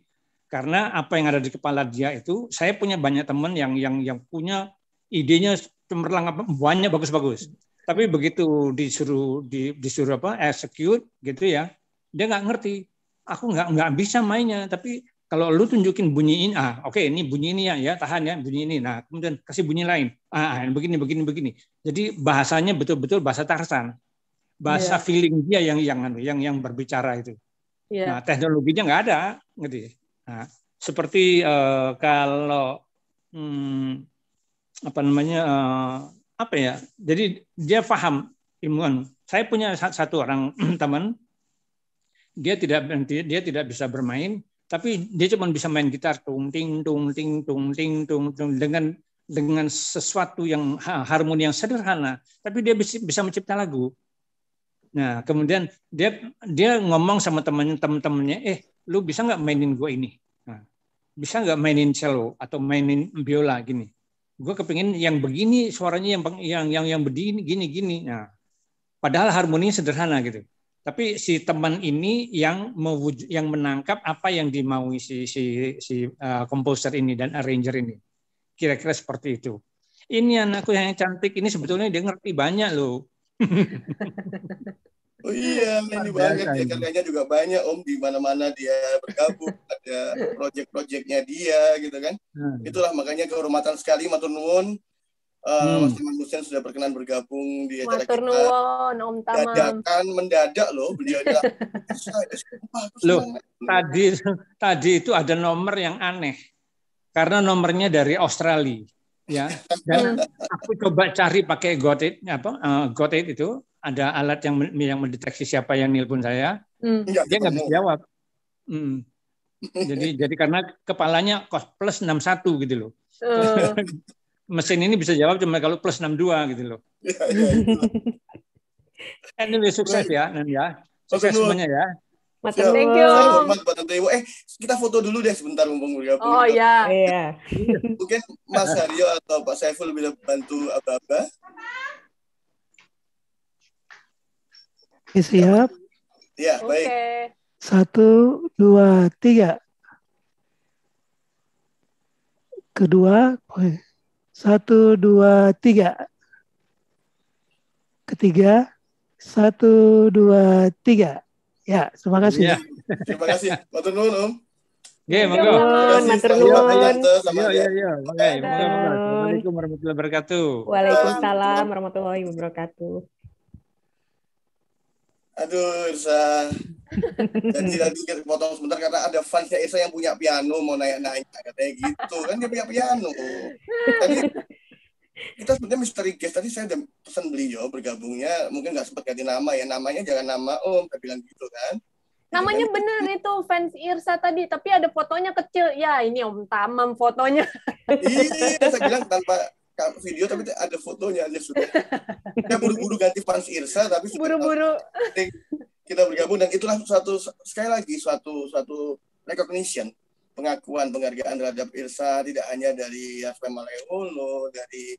karena apa yang ada di kepala dia itu saya punya banyak teman yang yang yang punya idenya cemerlang banyak bagus-bagus tapi begitu disuruh di, disuruh apa execute gitu ya, dia nggak ngerti. Aku nggak nggak bisa mainnya. Tapi kalau lu tunjukin bunyiin, ah oke okay, ini bunyi ini ya, ya tahan ya bunyi ini. Nah kemudian kasih bunyi lain, ah, ah begini begini begini. Jadi bahasanya betul-betul bahasa Tarsan, bahasa yeah. feeling dia yang yang anu, yang yang berbicara itu. Yeah. Nah teknologinya nggak ada, gitu. Nah, seperti uh, kalau hmm, apa namanya uh, apa ya? Jadi dia paham ilmuwan. Saya punya satu orang teman, dia tidak dia tidak bisa bermain, tapi dia cuma bisa main gitar tung ting tung ting tung ting tung, tung dengan dengan sesuatu yang harmoni yang sederhana, tapi dia bisa, bisa mencipta lagu. Nah, kemudian dia dia ngomong sama temannya teman-temannya, eh, lu bisa nggak mainin gue ini? Nah, bisa nggak mainin cello atau mainin biola gini? gue kepingin yang begini suaranya yang yang yang yang begini gini gini nah padahal harmoninya sederhana gitu tapi si teman ini yang mewujud, yang menangkap apa yang dimaui si si si uh, komposer ini dan arranger ini kira-kira seperti itu ini anakku yang cantik ini sebetulnya dia ngerti banyak loh Oh iya, ini banyak ya karyanya gitu. juga banyak Om di mana-mana dia bergabung ada proyek-proyeknya dia gitu kan. Hmm. Itulah makanya kehormatan sekali matur nuwun Uh, hmm. Mas sudah berkenan bergabung di acara Matur kita. Nuwon, Om Tamam. Dadakan mendadak loh beliau ada. loh, tadi tadi itu ada nomor yang aneh karena nomornya dari Australia ya. Dan hmm. aku coba cari pakai Gotit apa uh, eh, Gotit itu ada alat yang men yang mendeteksi siapa yang nelpon saya, hmm. Iya, dia nggak bisa jawab. Hmm. Jadi jadi karena kepalanya kos plus 61 gitu loh. Uh. Mesin ini bisa jawab cuma kalau plus 62 gitu loh. Ya, ya, anyway sukses ya Nen ya. Sukses okay, semuanya ya. Mas ya, thank you. hormat Eh, kita foto dulu deh sebentar mumpung bergabung. Oh iya. Iya. Mungkin Mas Haryo atau Pak Saiful bisa bantu apa-apa. Oke, siap? Ya, baik. Okay. Satu, dua, tiga. Kedua, satu, dua, tiga. Ketiga, satu, dua, tiga. Ya, terima kasih. Ya. terima kasih. Waktu dulu, Om. Nggih, monggo. Assalamualaikum warahmatullahi wabarakatuh. Waalaikumsalam warahmatullahi wabarakatuh. Aduh, Irsa. Jadi tadi potong sebentar karena ada fansnya Irsa yang punya piano mau naik-naik katanya gitu kan dia punya piano. Tadi kita sebenarnya misteri guest tadi saya ada pesan beliau bergabungnya mungkin nggak sempat ganti nama ya namanya jangan nama Om saya bilang gitu kan. Namanya Jadi, bener itu fans Irsa tadi tapi ada fotonya kecil ya ini Om Tamam fotonya. iya saya bilang tanpa video tapi ada fotonya aja sudah. kita buru-buru ganti fans Irsa tapi buru-buru kita bergabung dan itulah satu sekali lagi suatu suatu recognition pengakuan penghargaan terhadap Irsa tidak hanya dari Yasmin Maleolo dari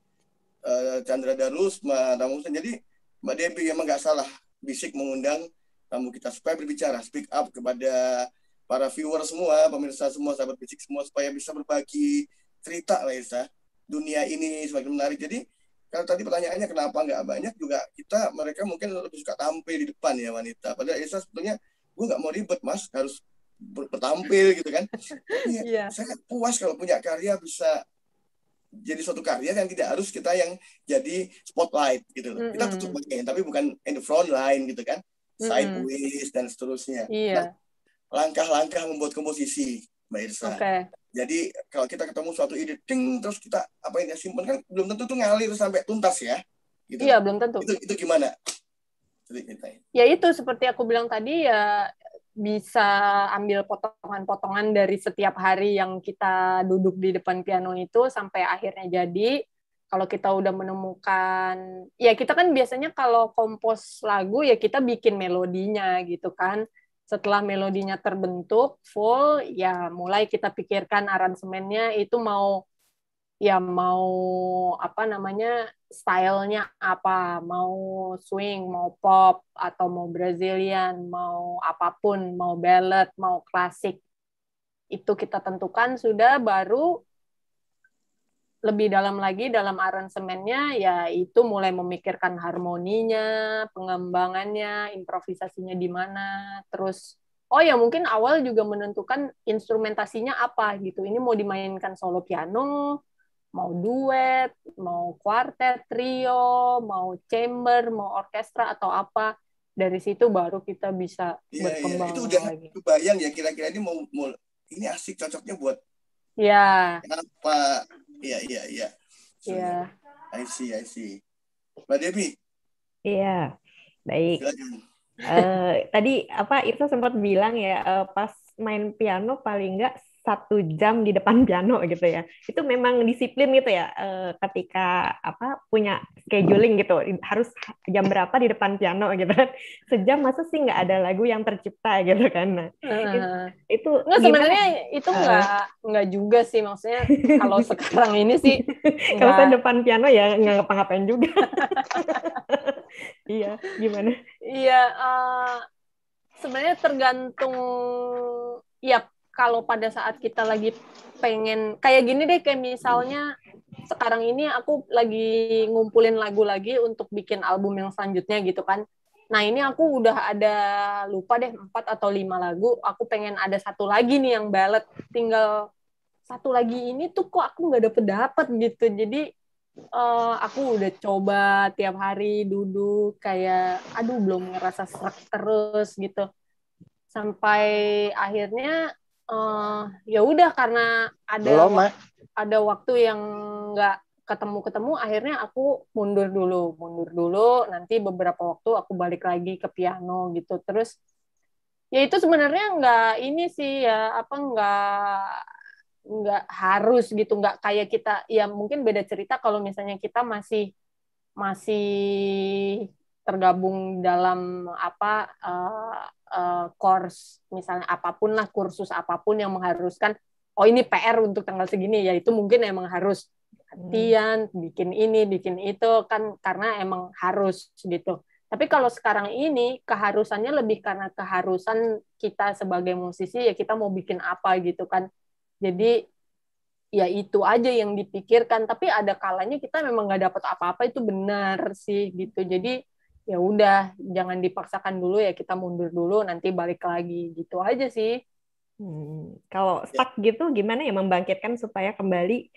uh, Chandra Darusma namun jadi Mbak Devi emang nggak salah bisik mengundang tamu kita supaya berbicara speak up kepada para viewer semua pemirsa semua sahabat bisik semua supaya bisa berbagi cerita lah Irsa dunia ini semakin menarik. Jadi kalau tadi pertanyaannya kenapa nggak banyak juga kita mereka mungkin lebih suka tampil di depan ya wanita. Padahal Elsa sebetulnya gue nggak mau ribet mas harus bertampil gitu kan. Ya, yeah. saya puas kalau punya karya bisa jadi suatu karya yang tidak harus kita yang jadi spotlight gitu loh. Mm -hmm. Kita tutup bagian tapi bukan in the front line gitu kan. Sideways mm -hmm. dan seterusnya. Yeah. Nah, langkah-langkah membuat komposisi Mbak Irsa. Okay. Jadi kalau kita ketemu suatu ide ting terus kita apa yang simpan kan belum tentu tuh ngalir sampai tuntas ya. Gitu. Iya, belum tentu. Itu, itu gimana? Ya itu seperti aku bilang tadi ya bisa ambil potongan-potongan dari setiap hari yang kita duduk di depan piano itu sampai akhirnya jadi. Kalau kita udah menemukan, ya kita kan biasanya kalau kompos lagu ya kita bikin melodinya gitu kan setelah melodinya terbentuk full ya mulai kita pikirkan aransemennya itu mau ya mau apa namanya stylenya apa mau swing mau pop atau mau Brazilian mau apapun mau ballad mau klasik itu kita tentukan sudah baru lebih dalam lagi dalam aransemennya ya itu mulai memikirkan harmoninya, pengembangannya, improvisasinya di mana, terus oh ya mungkin awal juga menentukan instrumentasinya apa gitu. Ini mau dimainkan solo piano, mau duet, mau kuartet, trio, mau chamber, mau orkestra atau apa. Dari situ baru kita bisa ya, berkembang ya. Itu udah lagi. bayang ya kira-kira ini mau, mau ini asik cocoknya buat Ya. Kenapa Iya, iya, iya. Iya. I see, I see. Mbak Debi. Iya. Baik. Uh, tadi apa Irsa sempat bilang ya uh, pas main piano paling enggak satu jam di depan piano gitu ya itu memang disiplin gitu ya eh, ketika apa punya scheduling gitu harus jam berapa di depan piano gitu kan sejam masa sih nggak ada lagu yang tercipta gitu kan nah, itu nggak sebenarnya itu nggak nggak juga sih maksudnya kalau sekarang ini sih kalau saya depan piano ya nggak ngapa-ngapain juga iya gimana iya uh, sebenarnya tergantung ya kalau pada saat kita lagi pengen kayak gini deh kayak misalnya sekarang ini aku lagi ngumpulin lagu lagi untuk bikin album yang selanjutnya gitu kan. Nah ini aku udah ada lupa deh empat atau lima lagu. Aku pengen ada satu lagi nih yang balet. Tinggal satu lagi ini tuh kok aku nggak dapet dapet gitu. Jadi uh, aku udah coba tiap hari duduk kayak aduh belum ngerasa serak terus gitu. Sampai akhirnya uh, ya udah karena ada Belum, eh. ada waktu yang nggak ketemu-ketemu akhirnya aku mundur dulu mundur dulu nanti beberapa waktu aku balik lagi ke piano gitu terus ya itu sebenarnya nggak ini sih ya apa nggak nggak harus gitu nggak kayak kita ya mungkin beda cerita kalau misalnya kita masih masih tergabung dalam apa uh, uh, course misalnya apapun lah kursus apapun yang mengharuskan oh ini PR untuk tanggal segini ya itu mungkin emang harus latihan hmm. bikin ini bikin itu kan karena emang harus gitu tapi kalau sekarang ini keharusannya lebih karena keharusan kita sebagai musisi ya kita mau bikin apa gitu kan jadi ya itu aja yang dipikirkan tapi ada kalanya kita memang nggak dapat apa-apa itu benar sih gitu jadi ya udah jangan dipaksakan dulu ya kita mundur dulu nanti balik lagi gitu aja sih. Hmm. Kalau ya. stuck gitu gimana ya membangkitkan supaya kembali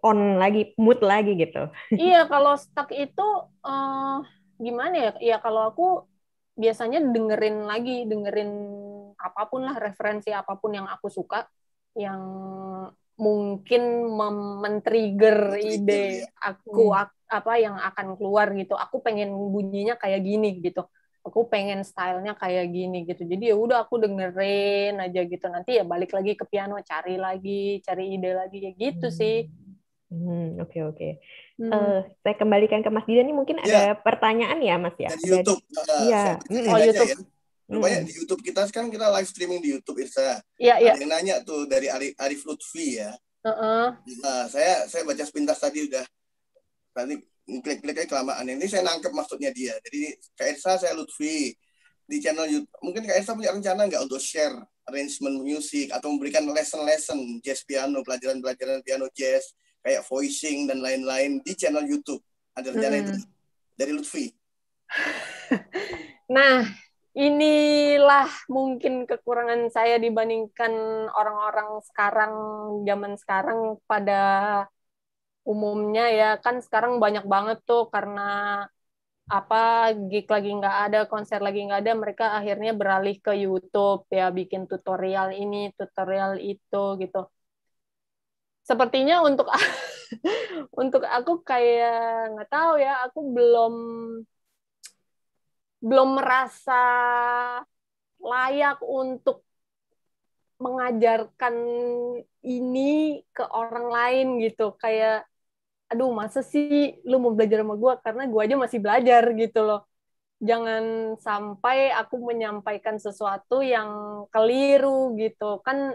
on lagi mood lagi gitu. Iya kalau stuck itu uh, gimana ya? Ya kalau aku biasanya dengerin lagi dengerin apapun lah referensi apapun yang aku suka yang mungkin men-trigger ide ya. aku hmm apa yang akan keluar gitu aku pengen bunyinya kayak gini gitu aku pengen stylenya kayak gini gitu jadi ya udah aku dengerin aja gitu nanti ya balik lagi ke piano cari lagi cari ide lagi ya gitu hmm. sih hmm oke okay, oke okay. hmm. uh, saya kembalikan ke Mas Dida nih mungkin ya. ada pertanyaan ya Mas ya di YouTube uh, ya oh YouTube ya. hmm. di YouTube kita sekarang kita live streaming di YouTube Irsa. Iya, iya. Ada yang nanya tuh dari Arif, Arif Lutfi ya. Uh -uh. Nah, saya saya baca sepintas tadi udah Berarti klik klik aja kelamaan. Ini saya nangkep maksudnya dia. Jadi Kak Ersa, saya Lutfi. Di channel YouTube, mungkin Kak Ersa punya rencana nggak untuk share arrangement music atau memberikan lesson-lesson jazz piano, pelajaran-pelajaran piano jazz, kayak voicing dan lain-lain di channel YouTube. Ada rencana hmm. itu dari Lutfi? nah, inilah mungkin kekurangan saya dibandingkan orang-orang sekarang zaman sekarang pada umumnya ya kan sekarang banyak banget tuh karena apa gig lagi nggak ada konser lagi nggak ada mereka akhirnya beralih ke YouTube ya bikin tutorial ini tutorial itu gitu sepertinya untuk untuk aku kayak nggak tahu ya aku belum belum merasa layak untuk mengajarkan ini ke orang lain gitu kayak aduh masa sih lu mau belajar sama gue karena gue aja masih belajar gitu loh jangan sampai aku menyampaikan sesuatu yang keliru gitu kan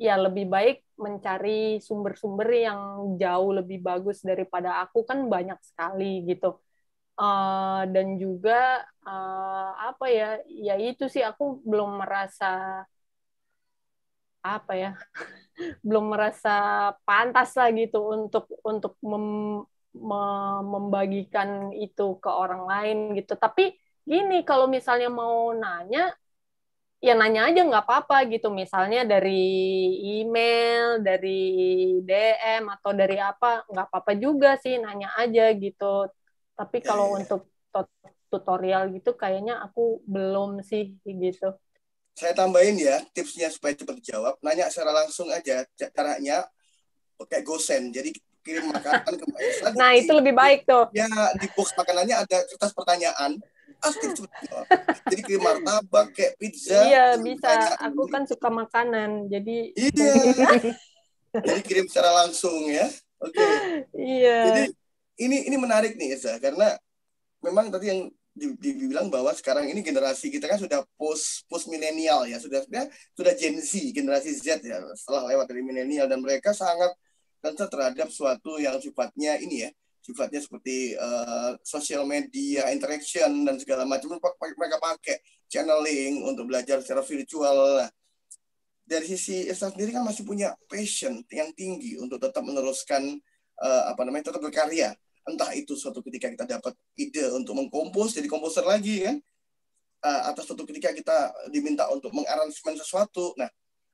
ya lebih baik mencari sumber-sumber yang jauh lebih bagus daripada aku kan banyak sekali gitu uh, dan juga uh, apa ya ya itu sih aku belum merasa apa ya belum merasa pantas lah gitu untuk untuk mem, me, membagikan itu ke orang lain gitu tapi gini kalau misalnya mau nanya ya nanya aja nggak apa-apa gitu misalnya dari email dari DM atau dari apa nggak apa-apa juga sih nanya aja gitu tapi kalau iya, iya. untuk tutorial gitu kayaknya aku belum sih gitu saya tambahin ya tipsnya supaya cepat dijawab. Nanya secara langsung aja caranya pakai gosen. Jadi kirim makanan ke Mbak Elsa. Nah, itu lebih baik tuh. Ya, di box makanannya ada kertas pertanyaan. Asli ah, Jadi kirim martabak, kayak pizza. Iya, bisa. Aku kan suka makanan. Jadi Iya. jadi kirim secara langsung ya. Oke. Okay. Iya. Jadi ini ini menarik nih Elsa karena memang tadi yang dibilang bahwa sekarang ini generasi kita kan sudah post post milenial ya sudah sudah sudah Gen Z generasi Z ya setelah lewat dari milenial dan mereka sangat concern terhadap suatu yang sifatnya ini ya sifatnya seperti uh, eh, sosial media interaction dan segala macam mereka pakai channeling untuk belajar secara virtual nah, dari sisi Irsa sendiri kan masih punya passion yang tinggi untuk tetap meneruskan uh, apa namanya tetap berkarya entah itu suatu ketika kita dapat ide untuk mengkompos jadi komposer lagi kan uh, atau suatu ketika kita diminta untuk mengaransemen sesuatu nah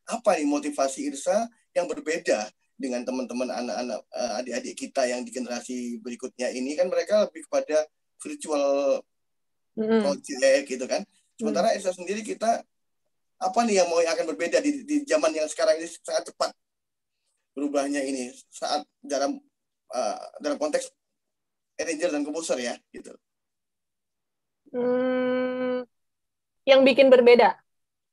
apa nih motivasi Irsa yang berbeda dengan teman-teman anak-anak uh, adik-adik kita yang di generasi berikutnya ini kan mereka lebih kepada virtual mm gitu kan sementara mm Irsa sendiri kita apa nih yang mau yang akan berbeda di, di zaman yang sekarang ini sangat cepat berubahnya ini saat dalam uh, dalam konteks manager dan komposer ya gitu hmm, yang bikin berbeda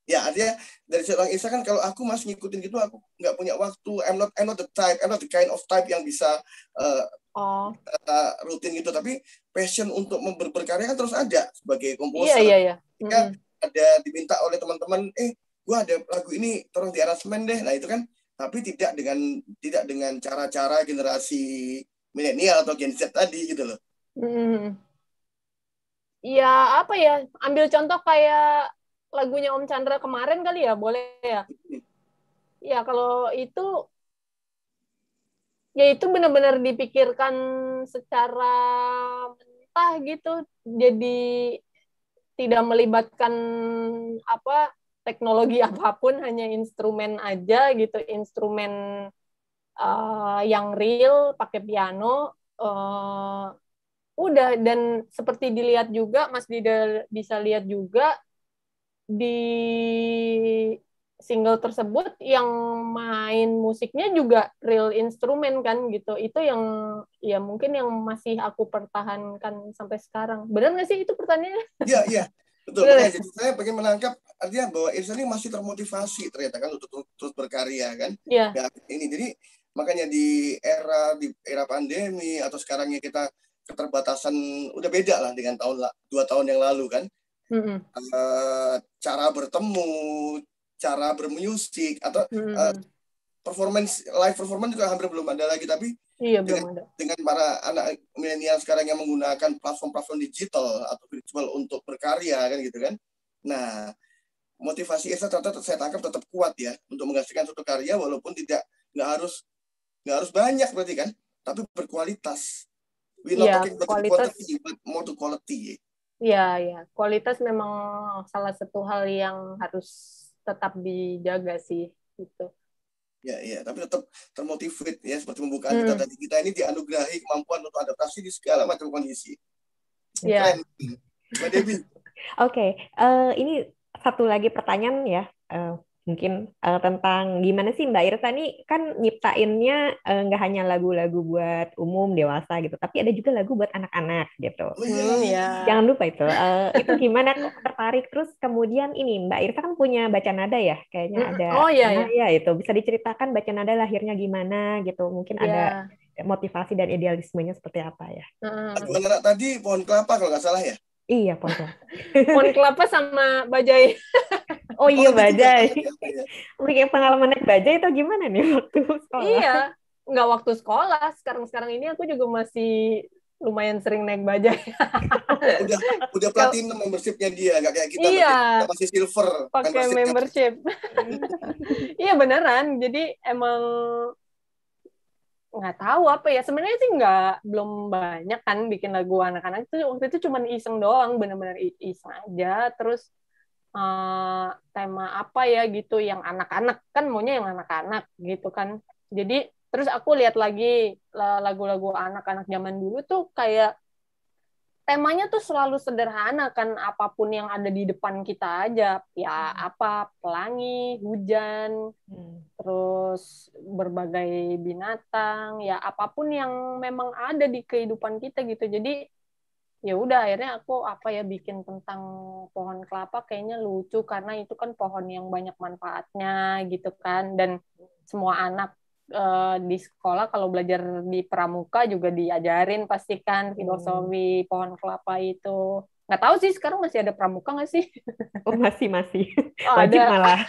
ya artinya dari seorang Isa kan kalau aku masih ngikutin gitu aku nggak punya waktu I'm not I'm not the type I'm not the kind of type yang bisa uh, oh. Eh, rutin gitu tapi passion untuk berkarya kan terus ada sebagai komposer yeah, yeah, yeah. -hmm. ada diminta oleh teman-teman eh gue ada lagu ini terus di deh nah itu kan tapi tidak dengan tidak dengan cara-cara generasi milenial atau Gen Z tadi gitu loh. Hmm. Ya, apa ya? Ambil contoh kayak lagunya Om Chandra kemarin kali ya, boleh ya? Hmm. Ya kalau itu ya itu benar-benar dipikirkan secara mentah gitu. Jadi tidak melibatkan apa teknologi apapun hanya instrumen aja gitu instrumen uh, yang real pakai piano uh, udah dan seperti dilihat juga Mas Dida bisa lihat juga di single tersebut yang main musiknya juga real instrumen kan gitu itu yang ya mungkin yang masih aku pertahankan sampai sekarang benar nggak sih itu pertanyaannya iya iya betul ya, jadi saya pengen menangkap artinya bahwa Irsa masih termotivasi ternyata kan untuk terus berkarya kan iya nah, ini jadi Makanya di era di era pandemi atau sekarangnya kita keterbatasan udah beda lah dengan tahun dua tahun yang lalu kan. Mm-hmm. Uh, cara bertemu, cara bermusik atau mm-hmm. uh, performance live performance juga hampir belum ada lagi tapi iya, dengan, belum ada. dengan para anak milenial sekarang yang menggunakan platform-platform digital atau virtual untuk berkarya kan gitu kan. Nah, motivasi itu ternyata saya tangkap tetap kuat ya untuk menghasilkan suatu karya walaupun tidak nggak harus nggak harus banyak berarti kan tapi berkualitas we not yeah, talking about kualitas, but more to quality ya ya kualitas memang salah satu hal yang harus tetap dijaga sih gitu ya ya tapi tetap termotivate ya seperti pembukaan hmm. kita tadi kita ini dianugerahi kemampuan untuk adaptasi di segala macam kondisi Iya. yeah. Mbak Devi oke okay. uh, eh, ini satu lagi pertanyaan ya uh, mungkin uh, tentang gimana sih Mbak Irsa nih kan nyiptainnya eh, nggak uh, hanya lagu-lagu buat umum dewasa gitu, tapi ada juga lagu buat anak-anak gitu. oh, iya. Hmm, iya. Ya. Jangan lupa itu. Uh, itu gimana kok tertarik? Terus kemudian ini Mbak Irsa kan punya baca nada ya, kayaknya hmm, ada. Oh iya. Nah, iya. Ya, itu bisa diceritakan baca nada lahirnya gimana gitu. Mungkin yeah. ada iya. motivasi dan idealismenya seperti apa ya? Hmm. uh. anak tadi pohon kelapa kalau nggak salah ya? Iya, pohon kelapa. pohon kelapa sama bajai. oh iya, oh, iya. bajai. Punya pengalaman naik bajai itu gimana nih waktu sekolah? Iya, nggak waktu sekolah. Sekarang-sekarang ini aku juga masih lumayan sering naik bajai. udah udah platinum membershipnya dia, nggak kayak kita, iya, masih silver. Pakai membership. iya beneran. Jadi emang nggak tahu apa ya sebenarnya sih nggak belum banyak kan bikin lagu anak-anak itu waktu itu cuma iseng doang bener-bener iseng aja terus uh, tema apa ya gitu yang anak-anak kan maunya yang anak-anak gitu kan jadi terus aku lihat lagi lagu-lagu anak-anak zaman dulu tuh kayak temanya tuh selalu sederhana kan apapun yang ada di depan kita aja ya hmm. apa pelangi hujan hmm. terus berbagai binatang ya apapun yang memang ada di kehidupan kita gitu jadi ya udah akhirnya aku apa ya bikin tentang pohon kelapa kayaknya lucu karena itu kan pohon yang banyak manfaatnya gitu kan dan semua anak Eh, di sekolah kalau belajar di pramuka juga diajarin pastikan hmm. filosofi hmm. pohon kelapa itu nggak tahu sih sekarang masih ada pramuka nggak sih? Oh masih masih oh, wajib ada. malah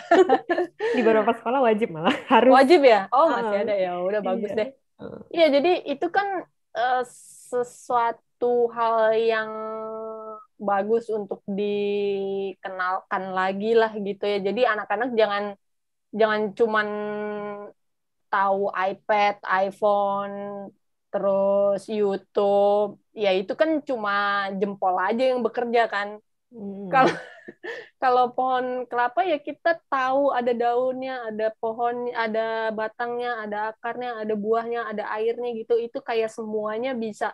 di beberapa sekolah wajib malah harus wajib ya oh masih ada ya udah iya. bagus iya. deh iya jadi itu kan uh, sesuatu hal yang bagus untuk dikenalkan lagi lah gitu ya jadi anak-anak jangan jangan cuman tahu iPad, iPhone, terus YouTube, ya itu kan cuma jempol aja yang bekerja kan. Hmm. Kalau kalau pohon kelapa ya kita tahu ada daunnya, ada pohon, ada batangnya, ada akarnya, ada buahnya, ada airnya gitu. Itu kayak semuanya bisa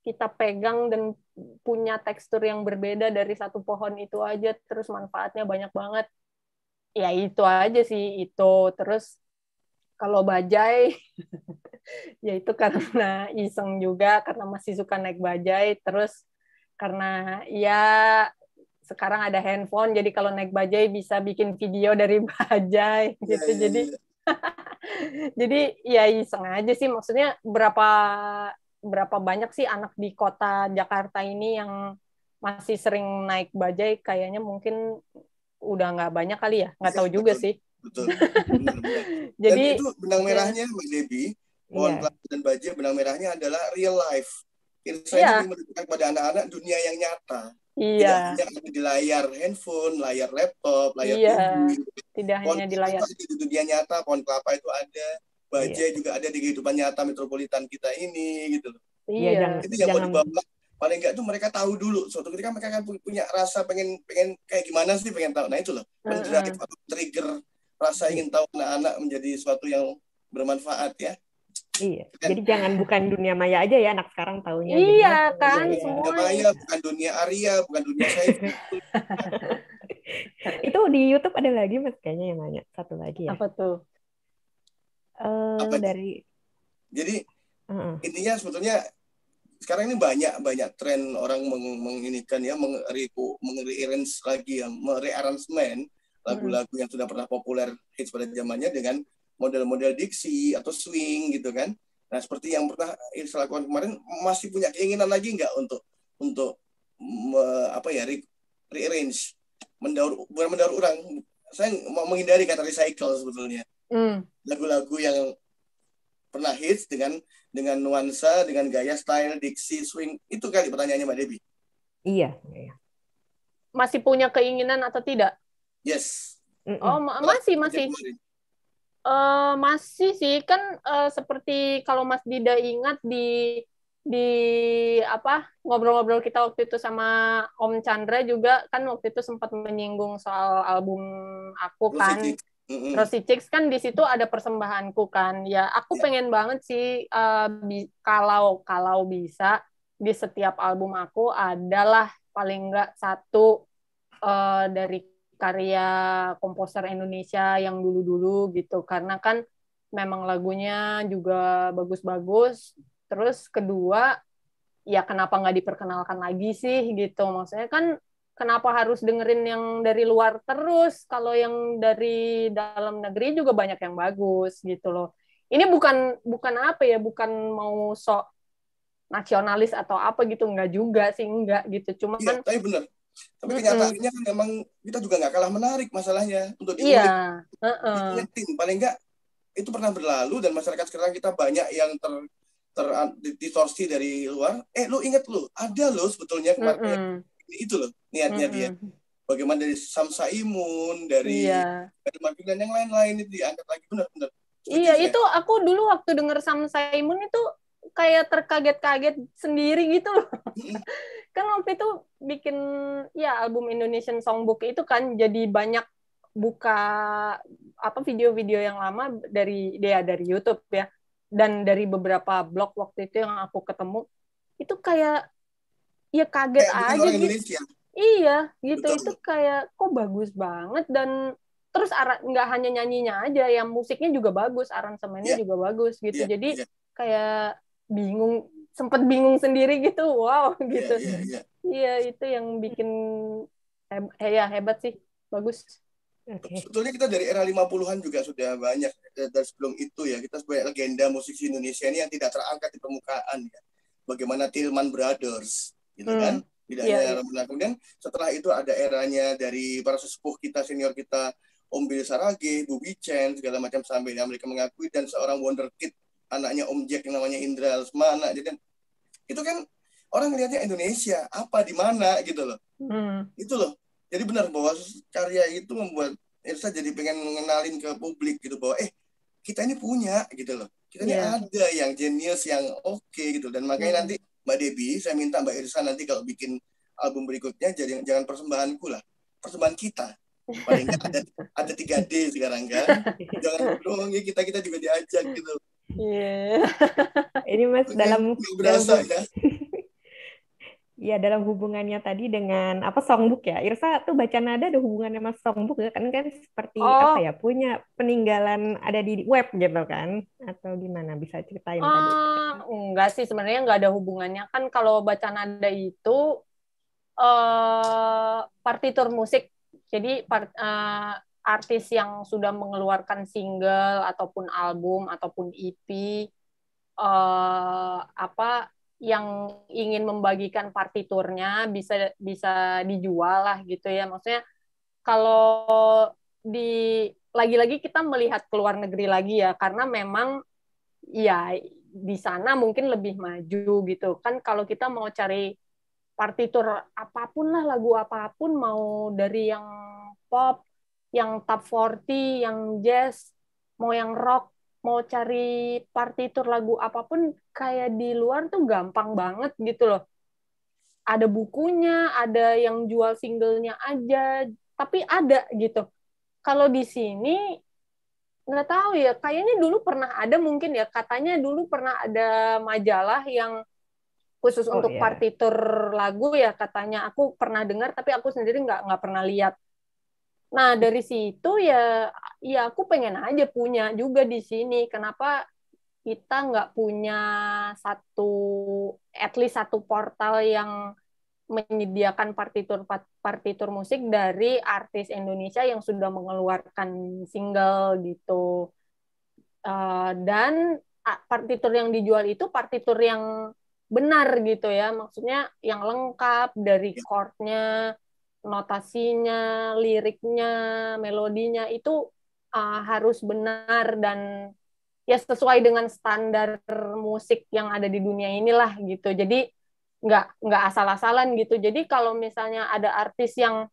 kita pegang dan punya tekstur yang berbeda dari satu pohon itu aja. Terus manfaatnya banyak banget. Ya itu aja sih itu. Terus kalau bajai ya itu karena iseng juga karena masih suka naik bajai terus karena ya sekarang ada handphone jadi kalau naik bajai bisa bikin video dari bajai iya, gitu yeah, yeah, yeah. jadi iya. jadi ya iseng aja sih maksudnya berapa berapa banyak sih anak di kota Jakarta ini yang masih sering naik bajai kayaknya mungkin udah nggak banyak kali ya nggak iya, tahu juga sih betul. Jadi Dan itu benang ya. merahnya Mbak Debbie, mohon yeah. Iya. dan baja benang merahnya adalah real life. Insight yeah. menunjukkan pada anak-anak dunia yang nyata. Iya. Tidak hanya di layar handphone, layar laptop, layar iya. TV. Tidak pohon hanya di layar. Itu di dunia nyata, pohon kelapa itu ada, baja iya. juga ada di kehidupan nyata metropolitan kita ini, gitu loh. Iya. iya. itu yang mau dibawa paling enggak itu mereka tahu dulu suatu ketika mereka akan punya rasa pengen pengen kayak gimana sih pengen tahu nah itu loh uh -uh. trigger rasa ingin tahu anak-anak menjadi suatu yang bermanfaat ya. Iya. Jadi jangan bukan dunia maya aja ya anak sekarang tahunya. Iya kan dunia gitu ya. Dunia maya bukan dunia Arya, bukan dunia saya. itu di YouTube ada lagi mas kayaknya yang banyak satu lagi ya. Apa tuh? Eh, Apa dari. Jadi uh-uh. intinya sebetulnya sekarang ini banyak banyak tren orang meng ya mengrearrange meng lagi yang merearrangement lagu-lagu iya. yang sudah pernah populer hits pada zamannya dengan model-model diksi atau swing gitu kan. Nah seperti yang pernah Iris lakukan kemarin masih punya keinginan lagi nggak untuk untuk me, apa ya re, rearrange mendaur bukan mendaur ulang saya mau menghindari kata recycle sebetulnya hmm. lagu-lagu mm. yang pernah hits dengan dengan nuansa dengan gaya style diksi swing itu kali pertanyaannya mbak Debi iya, iya, iya masih punya keinginan atau tidak Yes. Oh, ma masih masih. Uh, masih sih kan uh, seperti kalau Mas Dida ingat di di apa ngobrol-ngobrol kita waktu itu sama Om Chandra juga kan waktu itu sempat menyinggung soal album aku kan. Rosie Chicks, Chicks kan di situ ada persembahanku kan. Ya, aku ya. pengen banget sih uh, kalau kalau bisa di setiap album aku adalah paling nggak satu uh, dari karya komposer Indonesia yang dulu-dulu gitu karena kan memang lagunya juga bagus-bagus terus kedua ya kenapa nggak diperkenalkan lagi sih gitu maksudnya kan kenapa harus dengerin yang dari luar terus kalau yang dari dalam negeri juga banyak yang bagus gitu loh ini bukan bukan apa ya bukan mau sok nasionalis atau apa gitu nggak juga sih nggak gitu ya, kan tapi bener. Tapi kenyataannya kan memang kita juga nggak kalah menarik masalahnya untuk diulik. Iya. Uh-uh. Paling nggak itu pernah berlalu dan masyarakat sekarang kita banyak yang ter, ter distorsi dari luar. Eh, lu inget lu ada lo sebetulnya kemarin mm-hmm. itu lo niatnya mm-hmm. dia. Bagaimana dari Samsa Imun, dari yeah. Iya. dari yang lain-lain itu diangkat lagi benar-benar. Iya, itu aku dulu waktu dengar Samsa Imun itu kayak terkaget-kaget sendiri gitu loh. kan waktu itu bikin ya album Indonesian Songbook itu kan jadi banyak buka apa video-video yang lama dari dia ya, dari YouTube ya dan dari beberapa blog waktu itu yang aku ketemu itu kayak ya kaget kayak aja gitu. Indonesia. Iya, gitu Betul. itu kayak kok bagus banget dan terus nggak hanya nyanyinya aja, yang musiknya juga bagus, aransemennya yeah. juga bagus gitu. Yeah. Jadi yeah. kayak bingung sempet bingung sendiri gitu wow gitu iya yeah, yeah, yeah. itu yang bikin he ya hebat sih bagus okay. sebetulnya kita dari era 50-an juga sudah banyak eh, dari sebelum itu ya kita sebagai legenda musik Indonesia ini yang tidak terangkat di permukaan ya bagaimana Tilman Brothers gitu kan, hmm. kan tidak iya, hanya yeah, kemudian setelah itu ada eranya dari para sesepuh kita senior kita Om Bill Sarage, Bubi Chen, segala macam sampai mereka mengakui dan seorang wonder kid anaknya Om Jack yang namanya Indra Lesmana jadi kan itu kan orang lihatnya Indonesia apa di mana gitu loh hmm. itu loh jadi benar bahwa karya itu membuat Irsa jadi pengen mengenalin ke publik gitu bahwa eh kita ini punya gitu loh kita yeah. ini iya. ada yang jenius yang oke okay, gitu dan makanya hmm. nanti Mbak Debi saya minta Mbak Irsa nanti kalau bikin album berikutnya jadi jangan persembahanku lah persembahan kita paling ada ada tiga D sekarang kan jangan dong ya kita kita juga diajak gitu Iya. Yeah. Ini Mas dalam berasa dalam, ya. Iya dalam hubungannya tadi dengan apa songbook ya Irsa tuh baca nada ada hubungannya mas songbook ya kan kan seperti oh. apa ya punya peninggalan ada di web gitu kan atau gimana bisa ceritain uh, tadi? Ah, enggak sih sebenarnya enggak ada hubungannya kan kalau baca nada itu uh, partitur musik jadi part, uh, artis yang sudah mengeluarkan single ataupun album ataupun EP uh, eh, apa yang ingin membagikan partiturnya bisa bisa dijual lah gitu ya maksudnya kalau di lagi-lagi kita melihat ke luar negeri lagi ya karena memang ya di sana mungkin lebih maju gitu kan kalau kita mau cari partitur apapun lah lagu apapun mau dari yang pop yang top 40, yang jazz, mau yang rock, mau cari partitur lagu apapun kayak di luar tuh gampang banget gitu loh. Ada bukunya, ada yang jual singlenya aja, tapi ada gitu. Kalau di sini nggak tahu ya, kayaknya dulu pernah ada mungkin ya katanya dulu pernah ada majalah yang khusus oh, untuk yeah. partitur lagu ya katanya aku pernah dengar tapi aku sendiri nggak nggak pernah lihat Nah, dari situ ya ya aku pengen aja punya juga di sini. Kenapa kita nggak punya satu at least satu portal yang menyediakan partitur partitur musik dari artis Indonesia yang sudah mengeluarkan single gitu eh, dan partitur yang dijual itu partitur yang benar gitu ya maksudnya yang lengkap dari chordnya notasinya, liriknya, melodinya itu uh, harus benar dan ya sesuai dengan standar musik yang ada di dunia inilah gitu. Jadi nggak nggak asal-asalan gitu. Jadi kalau misalnya ada artis yang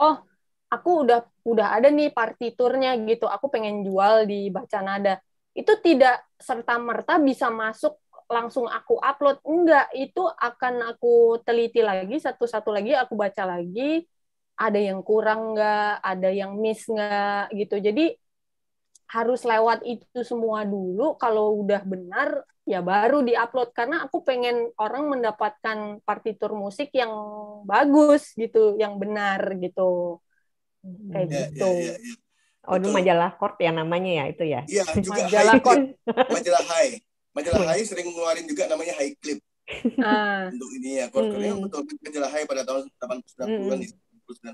oh aku udah udah ada nih partiturnya gitu, aku pengen jual di baca nada itu tidak serta merta bisa masuk langsung aku upload enggak itu akan aku teliti lagi satu-satu lagi aku baca lagi ada yang kurang enggak ada yang miss enggak gitu jadi harus lewat itu semua dulu kalau udah benar ya baru diupload karena aku pengen orang mendapatkan partitur musik yang bagus gitu yang benar gitu kayak yeah, gitu yeah, yeah. Iya. Oh, itu majalah kord ya namanya ya itu ya. Iya, majalah high. kord. Majalah high. Majalah Hai sering ngeluarin juga namanya High Clip. Ah. Untuk ini ya, chord mm. untuk majalah Hai pada tahun 80-an, mm.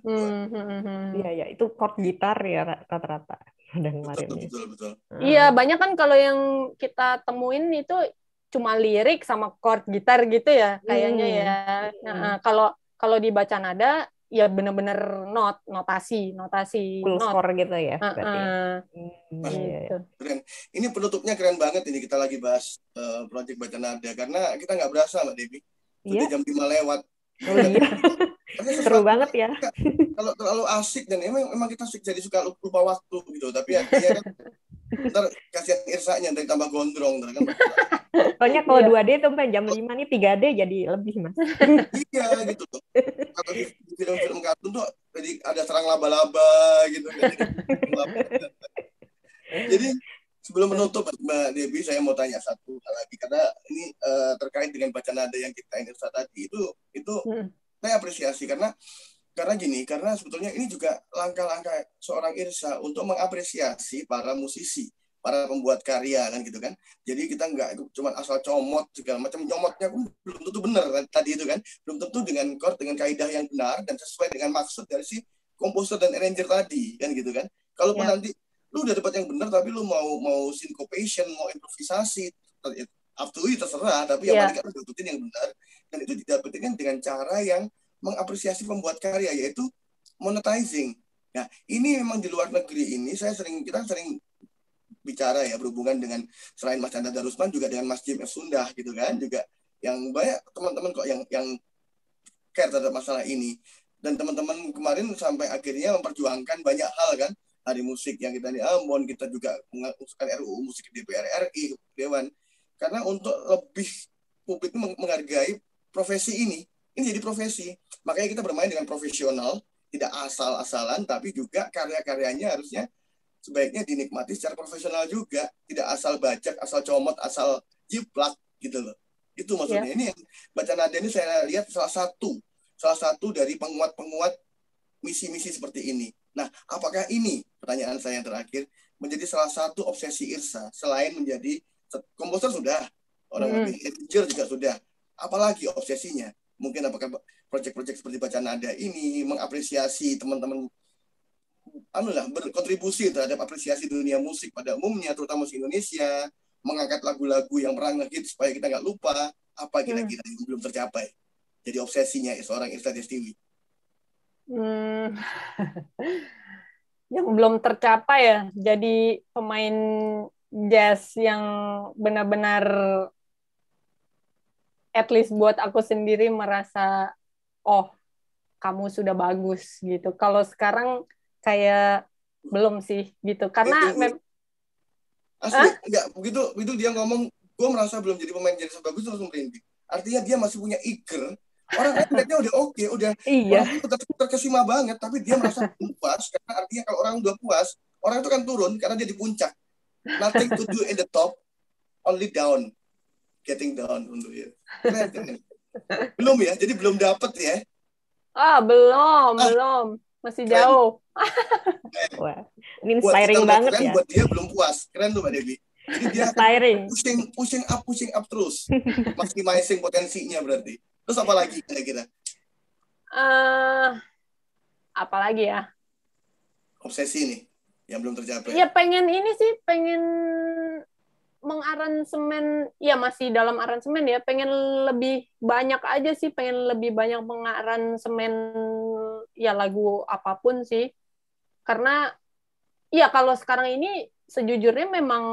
90-an. Iya, ya, itu chord gitar ya rata-rata. Dan kemarin ya. betul, betul, betul. Hmm. Iya, banyak kan kalau yang kita temuin itu cuma lirik sama chord gitar gitu ya kayaknya hmm. ya. Nah, kalau kalau dibaca nada ya bener-bener not notasi notasi full not. score gitu ya uh -uh. Mas, iya. iya, iya. Gitu. keren ini penutupnya keren banget ini kita lagi bahas uh, project baca nada karena kita nggak berasa mbak Devi sudah yeah. jam lima lewat oh, iya. seru banget ya. Kalau terlalu asik dan emang emang kita asik jadi suka lupa waktu gitu. Tapi ya, ya kan ntar kasihan irsanya dari tambah gondrong ntar kan. Soalnya kalau iya. dua d tuh jam lima nih tiga d jadi lebih mas. iya gitu tuh. Kalau di film-film kartun tuh jadi ada serang laba-laba gitu. Kan. Jadi, sebelum menutup Mbak Debbie saya mau tanya satu hal lagi karena ini uh, terkait dengan bacaan ada yang kita ingin tadi itu itu hmm saya apresiasi karena karena gini, karena sebetulnya ini juga langkah-langkah seorang Irsa untuk mengapresiasi para musisi, para pembuat karya kan gitu kan. Jadi kita nggak cuma asal comot segala macam comotnya pun belum tentu benar kan, tadi itu kan, belum tentu dengan chord dengan kaidah yang benar dan sesuai dengan maksud dari si komposer dan arranger tadi kan gitu kan. Kalau ya. nanti lu udah dapat yang benar tapi lu mau mau syncopation, mau improvisasi up to terserah tapi yeah. yang iya. penting kamu dapetin yang benar dan itu didapatkan dengan cara yang mengapresiasi pembuat karya yaitu monetizing nah ini memang di luar negeri ini saya sering kita sering bicara ya berhubungan dengan selain Mas Chandra Darusman juga dengan Mas Jim F. Sunda gitu kan juga yang banyak teman-teman kok yang yang care terhadap masalah ini dan teman-teman kemarin sampai akhirnya memperjuangkan banyak hal kan hari musik yang kita di ya Ambon kita juga mengusulkan RUU musik di DPR RI Dewan karena untuk lebih publik menghargai profesi ini, ini jadi profesi. Makanya kita bermain dengan profesional, tidak asal-asalan, tapi juga karya-karyanya harusnya sebaiknya dinikmati secara profesional juga, tidak asal bajak, asal comot, asal jiplak gitu loh. Itu maksudnya. Yeah. Ini baca nada ini saya lihat salah satu, salah satu dari penguat-penguat misi-misi seperti ini. Nah, apakah ini pertanyaan saya yang terakhir menjadi salah satu obsesi Irsa selain menjadi komposer sudah, orang hmm. manager juga sudah. Apalagi obsesinya, mungkin apakah proyek-proyek seperti baca nada ini mengapresiasi teman-teman anu lah berkontribusi terhadap apresiasi dunia musik pada umumnya terutama musik Indonesia mengangkat lagu-lagu yang merangkak gitu supaya kita nggak lupa apa kira-kira hmm. yang belum tercapai jadi obsesinya seorang Irsa Destiwi hmm. yang belum tercapai ya jadi pemain jazz yang benar-benar at least buat aku sendiri merasa oh kamu sudah bagus gitu. Kalau sekarang kayak belum sih gitu karena eh, eh, eh asli huh? enggak begitu begitu dia ngomong gue merasa belum jadi pemain jadi bagus langsung merinding artinya dia masih punya iker orang lihatnya udah oke okay, udah iya. udah terkesima banget tapi dia merasa puas karena artinya kalau orang udah puas orang itu kan turun karena dia di puncak Nothing to do in the top, only down. Getting down untuk ya. belum ya, jadi belum dapat ya. Ah, belum, ah. belum. Masih keren. jauh. Wah, ini inspiring buat banget keren, ya. Buat dia belum puas. Keren tuh Mbak Devi. Jadi dia inspiring. Pusing, pusing up, pusing up terus. Maximizing potensinya berarti. Terus apa lagi kira-kira? Eh, uh, lagi ya? Obsesi nih yang belum tercapai? Ya pengen ini sih, pengen mengaransemen ya masih dalam aransemen ya pengen lebih banyak aja sih pengen lebih banyak mengaransemen ya lagu apapun sih karena ya kalau sekarang ini sejujurnya memang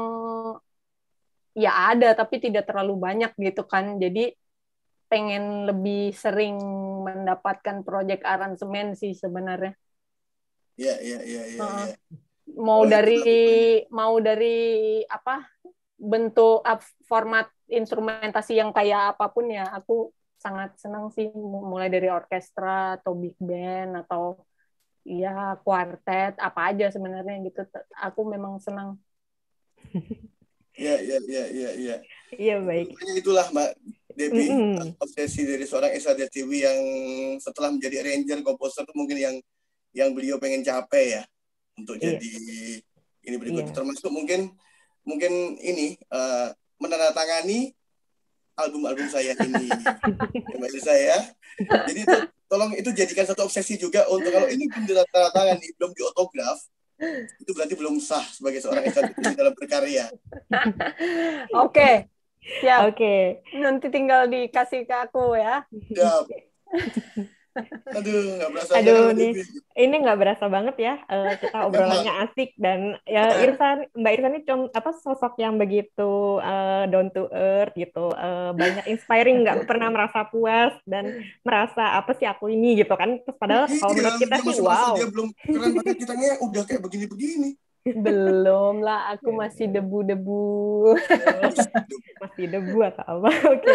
ya ada tapi tidak terlalu banyak gitu kan jadi pengen lebih sering mendapatkan proyek aransemen sih sebenarnya iya, iya, ya ya, ya. ya, ya mau iya, dari mau dari apa bentuk format instrumentasi yang kayak apapun ya aku sangat senang sih mulai dari orkestra atau big band atau ya kuartet apa aja sebenarnya gitu aku memang senang Iya, iya, iya, iya, iya. Iya, baik. Makanya itulah, Mbak Devi, mm obsesi dari seorang Esa TV yang setelah menjadi arranger, komposer mungkin yang yang beliau pengen capek ya untuk iya. jadi ini berikutnya. Iya. Termasuk mungkin mungkin ini uh, menandatangani album-album saya ini. Mbak saya ya. Jadi itu, tolong itu jadikan satu obsesi juga untuk kalau ini belum ditandatangani, belum diotograf, itu berarti belum sah sebagai seorang eksekutif dalam berkarya. Oke. Okay. Siap. Oke. Okay. Nanti tinggal dikasih ke aku ya. Siap. Aduh, gak Aduh, nih, ini nggak berasa banget ya. Uh, kita obrolannya asik dan ya iya. Irsan, Mbak Irsan ini com, apa sosok yang begitu uh, down to earth gitu, uh, banyak inspiring, nggak pernah merasa puas dan merasa apa sih aku ini gitu kan. Terus padahal kalau menurut iya, kita sih wow. Dia belum keren, kita udah kayak begini-begini. Belum lah, aku ya, masih ya. debu-debu. masih debu atau apa? Oke.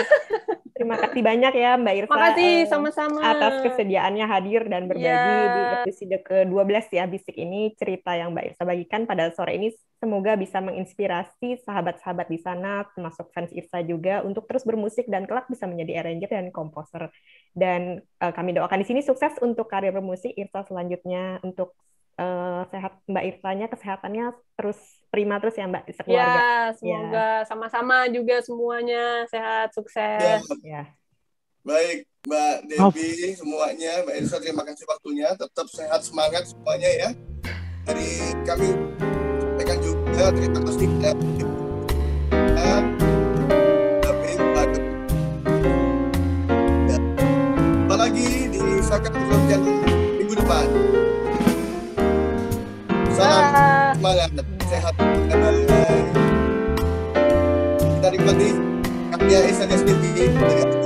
Terima kasih banyak ya Mbak Irsa. Makasih eh, sama-sama atas kesediaannya hadir dan berbagi yeah. di episode ke-12 ya Bisik ini cerita yang Mbak Irsa bagikan pada sore ini semoga bisa menginspirasi sahabat-sahabat di sana termasuk fans Irsa juga untuk terus bermusik dan kelak bisa menjadi arranger dan komposer. Dan uh, kami doakan di sini sukses untuk karir bermusik Irsa selanjutnya untuk uh, sehat Mbak Irfanya kesehatannya terus prima terus ya Mbak sekeluarga. Ya, semoga sama sama-sama juga semuanya sehat sukses. Ya. ya. Baik, Mbak Devi semuanya, Mbak Irsa terima kasih waktunya. Tetap sehat semangat semuanya ya. Dari kami sampaikan juga terima kasih lagi di Saka Kulon minggu depan salam semangat sehat kita nikmati karya